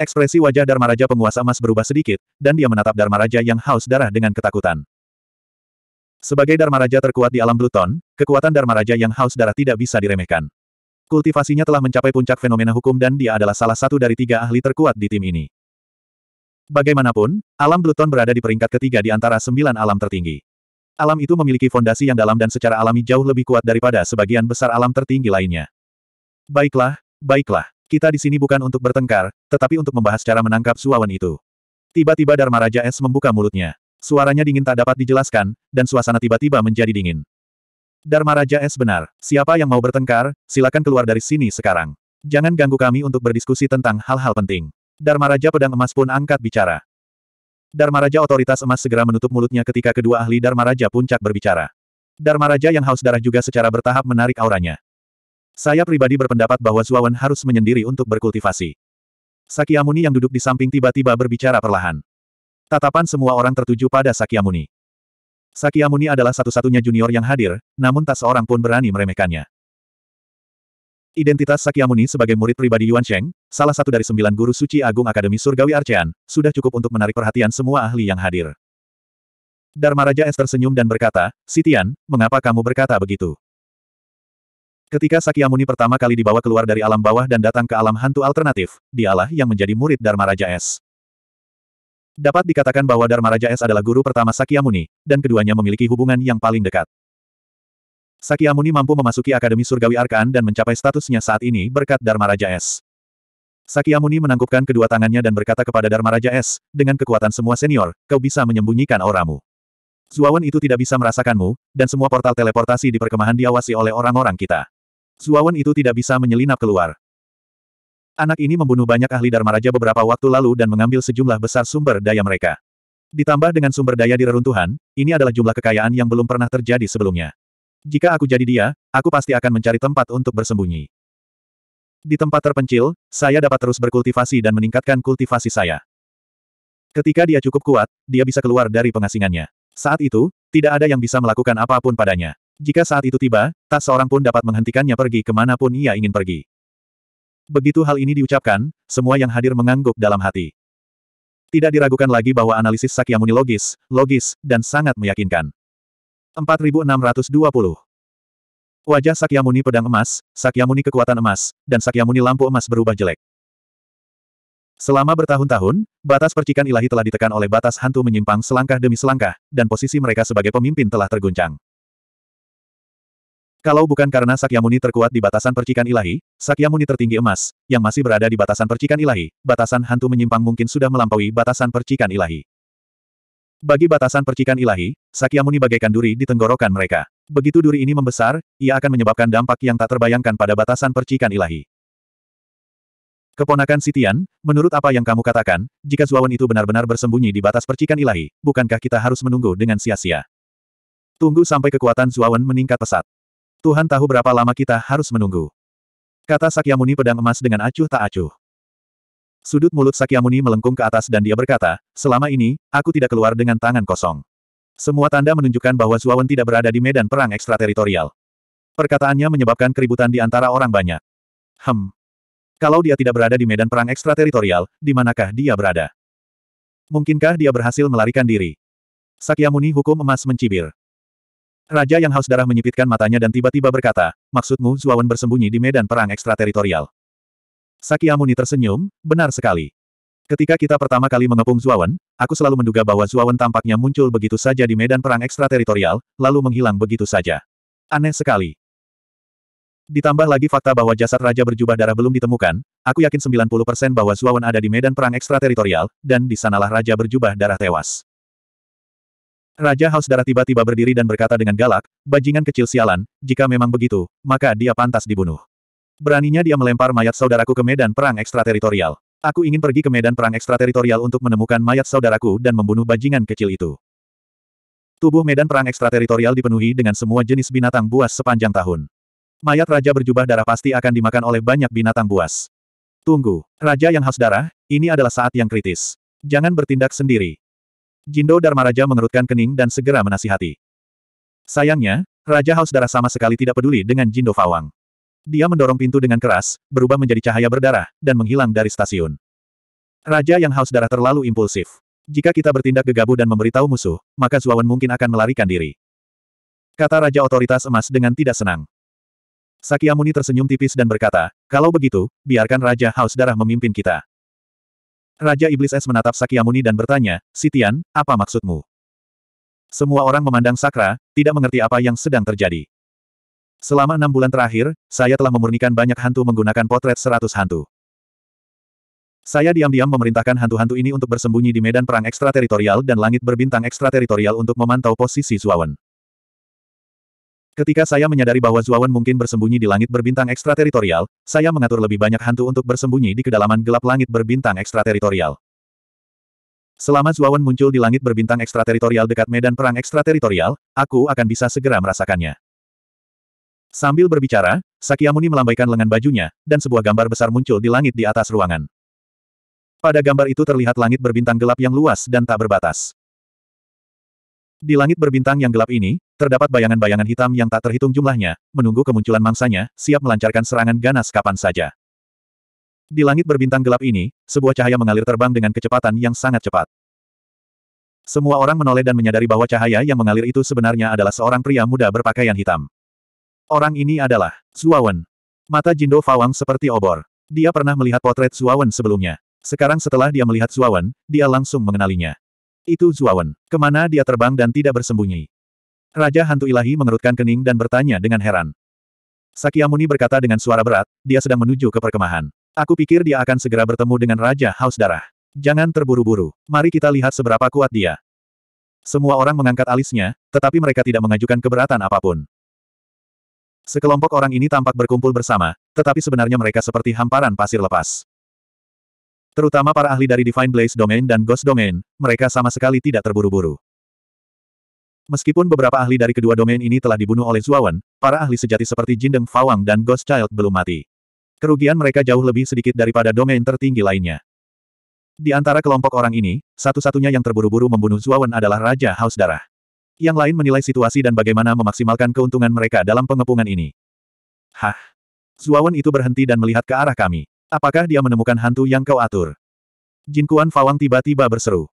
Ekspresi wajah Dharma Raja penguasa emas berubah sedikit, dan dia menatap Dharma Raja yang haus darah dengan ketakutan. Sebagai Dharma Raja terkuat di alam Bluton, kekuatan Dharma Raja yang haus darah tidak bisa diremehkan. Kultivasinya telah mencapai puncak fenomena hukum dan dia adalah salah satu dari tiga ahli terkuat di tim ini. Bagaimanapun, alam Bluton berada di peringkat ketiga di antara sembilan alam tertinggi. Alam itu memiliki fondasi yang dalam dan secara alami jauh lebih kuat daripada sebagian besar alam tertinggi lainnya. Baiklah, baiklah. Kita di sini bukan untuk bertengkar, tetapi untuk membahas cara menangkap suawan itu. Tiba-tiba Dharma Raja S membuka mulutnya. Suaranya dingin tak dapat dijelaskan, dan suasana tiba-tiba menjadi dingin. Dharma Raja S benar. Siapa yang mau bertengkar, silakan keluar dari sini sekarang. Jangan ganggu kami untuk berdiskusi tentang hal-hal penting. Dharma Raja Pedang Emas pun angkat bicara. Dharma Raja otoritas emas segera menutup mulutnya ketika kedua ahli Dharma Raja puncak berbicara. Dharma Raja yang haus darah juga secara bertahap menarik auranya. Saya pribadi berpendapat bahwa Zuawan harus menyendiri untuk berkultivasi. Sakyamuni yang duduk di samping tiba-tiba berbicara perlahan. Tatapan semua orang tertuju pada Sakyamuni. Sakyamuni adalah satu-satunya junior yang hadir, namun tak seorang pun berani meremehkannya. Identitas Sakyamuni sebagai murid pribadi Yuan Sheng, salah satu dari sembilan guru suci agung Akademi Surgawi Arcean, sudah cukup untuk menarik perhatian semua ahli yang hadir. Dharma Raja Es tersenyum dan berkata, Sitian, mengapa kamu berkata begitu? Ketika Sakyamuni pertama kali dibawa keluar dari alam bawah dan datang ke alam hantu alternatif, dialah yang menjadi murid Dharma Raja Es. Dapat dikatakan bahwa Dharma Raja Es adalah guru pertama Sakyamuni, dan keduanya memiliki hubungan yang paling dekat. Sakyamuni mampu memasuki Akademi Surgawi Arkan dan mencapai statusnya saat ini berkat Dharma Raja Es. Sakyamuni menangkupkan kedua tangannya dan berkata kepada Dharma Raja S, dengan kekuatan semua senior, kau bisa menyembunyikan auramu. Zuawan itu tidak bisa merasakanmu, dan semua portal teleportasi di perkemahan diawasi oleh orang-orang kita. Zuawan itu tidak bisa menyelinap keluar. Anak ini membunuh banyak ahli Dharma Raja beberapa waktu lalu dan mengambil sejumlah besar sumber daya mereka. Ditambah dengan sumber daya di reruntuhan, ini adalah jumlah kekayaan yang belum pernah terjadi sebelumnya. Jika aku jadi dia, aku pasti akan mencari tempat untuk bersembunyi. Di tempat terpencil, saya dapat terus berkultivasi dan meningkatkan kultivasi saya. Ketika dia cukup kuat, dia bisa keluar dari pengasingannya. Saat itu, tidak ada yang bisa melakukan apapun padanya. Jika saat itu tiba, tak seorang pun dapat menghentikannya pergi kemanapun ia ingin pergi. Begitu hal ini diucapkan, semua yang hadir mengangguk dalam hati. Tidak diragukan lagi bahwa analisis Sakyamuni logis, logis, dan sangat meyakinkan. 4620 Wajah Sakyamuni pedang emas, Sakyamuni kekuatan emas, dan Sakyamuni lampu emas berubah jelek. Selama bertahun-tahun, batas percikan ilahi telah ditekan oleh batas hantu menyimpang selangkah demi selangkah, dan posisi mereka sebagai pemimpin telah terguncang. Kalau bukan karena Sakyamuni terkuat di batasan percikan ilahi, Sakyamuni tertinggi emas, yang masih berada di batasan percikan ilahi, batasan hantu menyimpang mungkin sudah melampaui batasan percikan ilahi. Bagi batasan percikan ilahi, Sakyamuni bagaikan duri di tenggorokan mereka. Begitu duri ini membesar, ia akan menyebabkan dampak yang tak terbayangkan pada batasan percikan ilahi. Keponakan Sitian, menurut apa yang kamu katakan, jika Zuawan itu benar-benar bersembunyi di batas percikan ilahi, bukankah kita harus menunggu dengan sia-sia? Tunggu sampai kekuatan Zuawan meningkat pesat. Tuhan tahu berapa lama kita harus menunggu. Kata Sakyamuni pedang emas dengan acuh tak acuh. Sudut mulut Sakyamuni melengkung ke atas dan dia berkata, selama ini, aku tidak keluar dengan tangan kosong. Semua tanda menunjukkan bahwa Zuawan tidak berada di medan perang ekstrateritorial. Perkataannya menyebabkan keributan di antara orang banyak. Hmm. Kalau dia tidak berada di medan perang ekstrateritorial, di manakah dia berada? Mungkinkah dia berhasil melarikan diri? Sakyamuni hukum emas mencibir. Raja yang haus darah menyipitkan matanya dan tiba-tiba berkata, maksudmu Zuawan bersembunyi di medan perang ekstrateritorial. Sakyamuni tersenyum, benar sekali. Ketika kita pertama kali mengepung Zuawan, aku selalu menduga bahwa Zuawan tampaknya muncul begitu saja di medan perang ekstrateritorial, lalu menghilang begitu saja. Aneh sekali. Ditambah lagi fakta bahwa jasad raja berjubah darah belum ditemukan, aku yakin 90% bahwa Zuawan ada di medan perang ekstrateritorial, dan di sanalah raja berjubah darah tewas. Raja Haus Darah tiba-tiba berdiri dan berkata dengan galak, bajingan kecil sialan, jika memang begitu, maka dia pantas dibunuh. Beraninya dia melempar mayat saudaraku ke medan perang ekstrateritorial. Aku ingin pergi ke medan perang ekstrateritorial untuk menemukan mayat saudaraku dan membunuh bajingan kecil itu. Tubuh medan perang ekstrateritorial dipenuhi dengan semua jenis binatang buas sepanjang tahun. Mayat raja berjubah darah pasti akan dimakan oleh banyak binatang buas. Tunggu, raja yang haus darah, ini adalah saat yang kritis. Jangan bertindak sendiri. Jindo Dharma Raja mengerutkan kening dan segera menasihati. Sayangnya, Raja Haus Darah sama sekali tidak peduli dengan Jindo Fawang. Dia mendorong pintu dengan keras, berubah menjadi cahaya berdarah, dan menghilang dari stasiun. Raja yang haus darah terlalu impulsif. Jika kita bertindak gegabah dan memberitahu musuh, maka Zuawan mungkin akan melarikan diri. Kata Raja Otoritas Emas dengan tidak senang. Sakyamuni tersenyum tipis dan berkata, kalau begitu, biarkan Raja Haus Darah memimpin kita. Raja Iblis Es menatap Sakyamuni dan bertanya, Sitian, apa maksudmu? Semua orang memandang Sakra, tidak mengerti apa yang sedang terjadi. Selama enam bulan terakhir, saya telah memurnikan banyak hantu menggunakan potret seratus hantu. Saya diam-diam memerintahkan hantu-hantu ini untuk bersembunyi di medan perang ekstrateritorial dan langit berbintang ekstrateritorial untuk memantau posisi Zuawan. Ketika saya menyadari bahwa Zuawan mungkin bersembunyi di langit berbintang ekstrateritorial, saya mengatur lebih banyak hantu untuk bersembunyi di kedalaman gelap langit berbintang ekstrateritorial. Selama Zuawan muncul di langit berbintang ekstrateritorial dekat medan perang ekstrateritorial, aku akan bisa segera merasakannya. Sambil berbicara, Sakyamuni melambaikan lengan bajunya, dan sebuah gambar besar muncul di langit di atas ruangan. Pada gambar itu terlihat langit berbintang gelap yang luas dan tak berbatas. Di langit berbintang yang gelap ini, terdapat bayangan-bayangan hitam yang tak terhitung jumlahnya, menunggu kemunculan mangsanya, siap melancarkan serangan ganas kapan saja. Di langit berbintang gelap ini, sebuah cahaya mengalir terbang dengan kecepatan yang sangat cepat. Semua orang menoleh dan menyadari bahwa cahaya yang mengalir itu sebenarnya adalah seorang pria muda berpakaian hitam. Orang ini adalah Zuawan. Mata Jindo Fawang seperti obor. Dia pernah melihat potret Zuawan sebelumnya. Sekarang setelah dia melihat Zuawan, dia langsung mengenalinya. Itu Zuawan. Kemana dia terbang dan tidak bersembunyi? Raja Hantu Ilahi mengerutkan kening dan bertanya dengan heran. Sakyamuni berkata dengan suara berat, dia sedang menuju ke perkemahan. Aku pikir dia akan segera bertemu dengan Raja Haus Darah. Jangan terburu-buru. Mari kita lihat seberapa kuat dia. Semua orang mengangkat alisnya, tetapi mereka tidak mengajukan keberatan apapun. Sekelompok orang ini tampak berkumpul bersama, tetapi sebenarnya mereka seperti hamparan pasir lepas. Terutama para ahli dari Divine Blaze Domain dan Ghost Domain, mereka sama sekali tidak terburu-buru. Meskipun beberapa ahli dari kedua domain ini telah dibunuh oleh Zuawan, para ahli sejati seperti Jindeng Fawang dan Ghost Child belum mati. Kerugian mereka jauh lebih sedikit daripada domain tertinggi lainnya. Di antara kelompok orang ini, satu-satunya yang terburu-buru membunuh Zuawan adalah Raja Haus Darah. Yang lain menilai situasi dan bagaimana memaksimalkan keuntungan mereka dalam pengepungan ini. Hah? Zuawan itu berhenti dan melihat ke arah kami. Apakah dia menemukan hantu yang kau atur? Jin Jinkuan Fawang tiba-tiba berseru.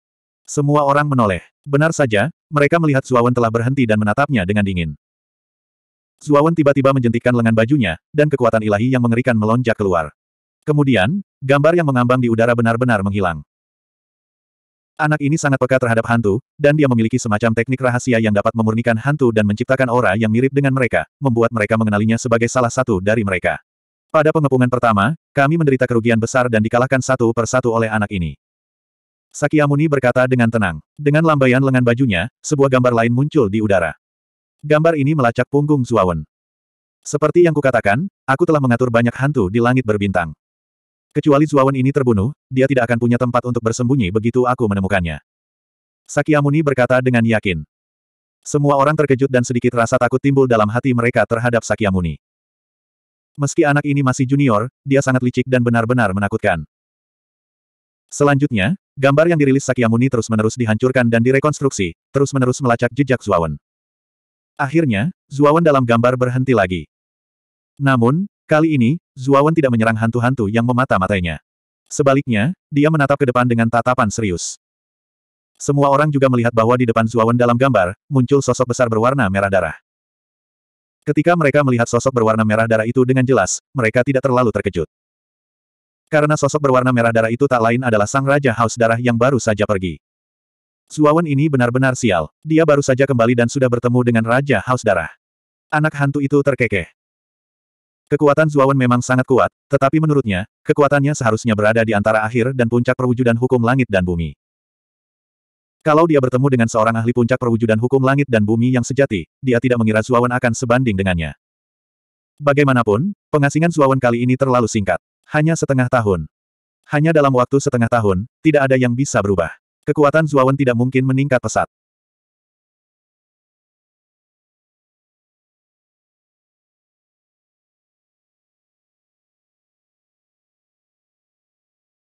Semua orang menoleh. Benar saja, mereka melihat Zuawan telah berhenti dan menatapnya dengan dingin. Zuawan tiba-tiba menjentikkan lengan bajunya, dan kekuatan ilahi yang mengerikan melonjak keluar. Kemudian, gambar yang mengambang di udara benar-benar menghilang. Anak ini sangat peka terhadap hantu, dan dia memiliki semacam teknik rahasia yang dapat memurnikan hantu dan menciptakan aura yang mirip dengan mereka, membuat mereka mengenalinya sebagai salah satu dari mereka. Pada pengepungan pertama, kami menderita kerugian besar dan dikalahkan satu per satu oleh anak ini. Sakyamuni berkata dengan tenang. Dengan lambaian lengan bajunya, sebuah gambar lain muncul di udara. Gambar ini melacak punggung Zuawan. Seperti yang kukatakan, aku telah mengatur banyak hantu di langit berbintang. Kecuali Zuawan ini terbunuh, dia tidak akan punya tempat untuk bersembunyi begitu aku menemukannya. Sakyamuni berkata dengan yakin. Semua orang terkejut dan sedikit rasa takut timbul dalam hati mereka terhadap Sakyamuni. Meski anak ini masih junior, dia sangat licik dan benar-benar menakutkan. Selanjutnya, gambar yang dirilis Sakyamuni terus-menerus dihancurkan dan direkonstruksi, terus-menerus melacak jejak Zuawan. Akhirnya, Zuawan dalam gambar berhenti lagi. Namun, Kali ini, Zuawan tidak menyerang hantu-hantu yang memata-matainya. Sebaliknya, dia menatap ke depan dengan tatapan serius. Semua orang juga melihat bahwa di depan Zuawan dalam gambar, muncul sosok besar berwarna merah darah. Ketika mereka melihat sosok berwarna merah darah itu dengan jelas, mereka tidak terlalu terkejut. Karena sosok berwarna merah darah itu tak lain adalah sang Raja Haus Darah yang baru saja pergi. Zuawan ini benar-benar sial. Dia baru saja kembali dan sudah bertemu dengan Raja Haus Darah. Anak hantu itu terkekeh. Kekuatan Zuawan memang sangat kuat, tetapi menurutnya, kekuatannya seharusnya berada di antara akhir dan puncak perwujudan hukum langit dan bumi. Kalau dia bertemu dengan seorang ahli puncak perwujudan hukum langit dan bumi yang sejati, dia tidak mengira Zuawan akan sebanding dengannya. Bagaimanapun, pengasingan Zuawan kali ini terlalu singkat. Hanya setengah tahun. Hanya dalam waktu setengah tahun, tidak ada yang bisa berubah. Kekuatan Zuawan tidak mungkin meningkat pesat.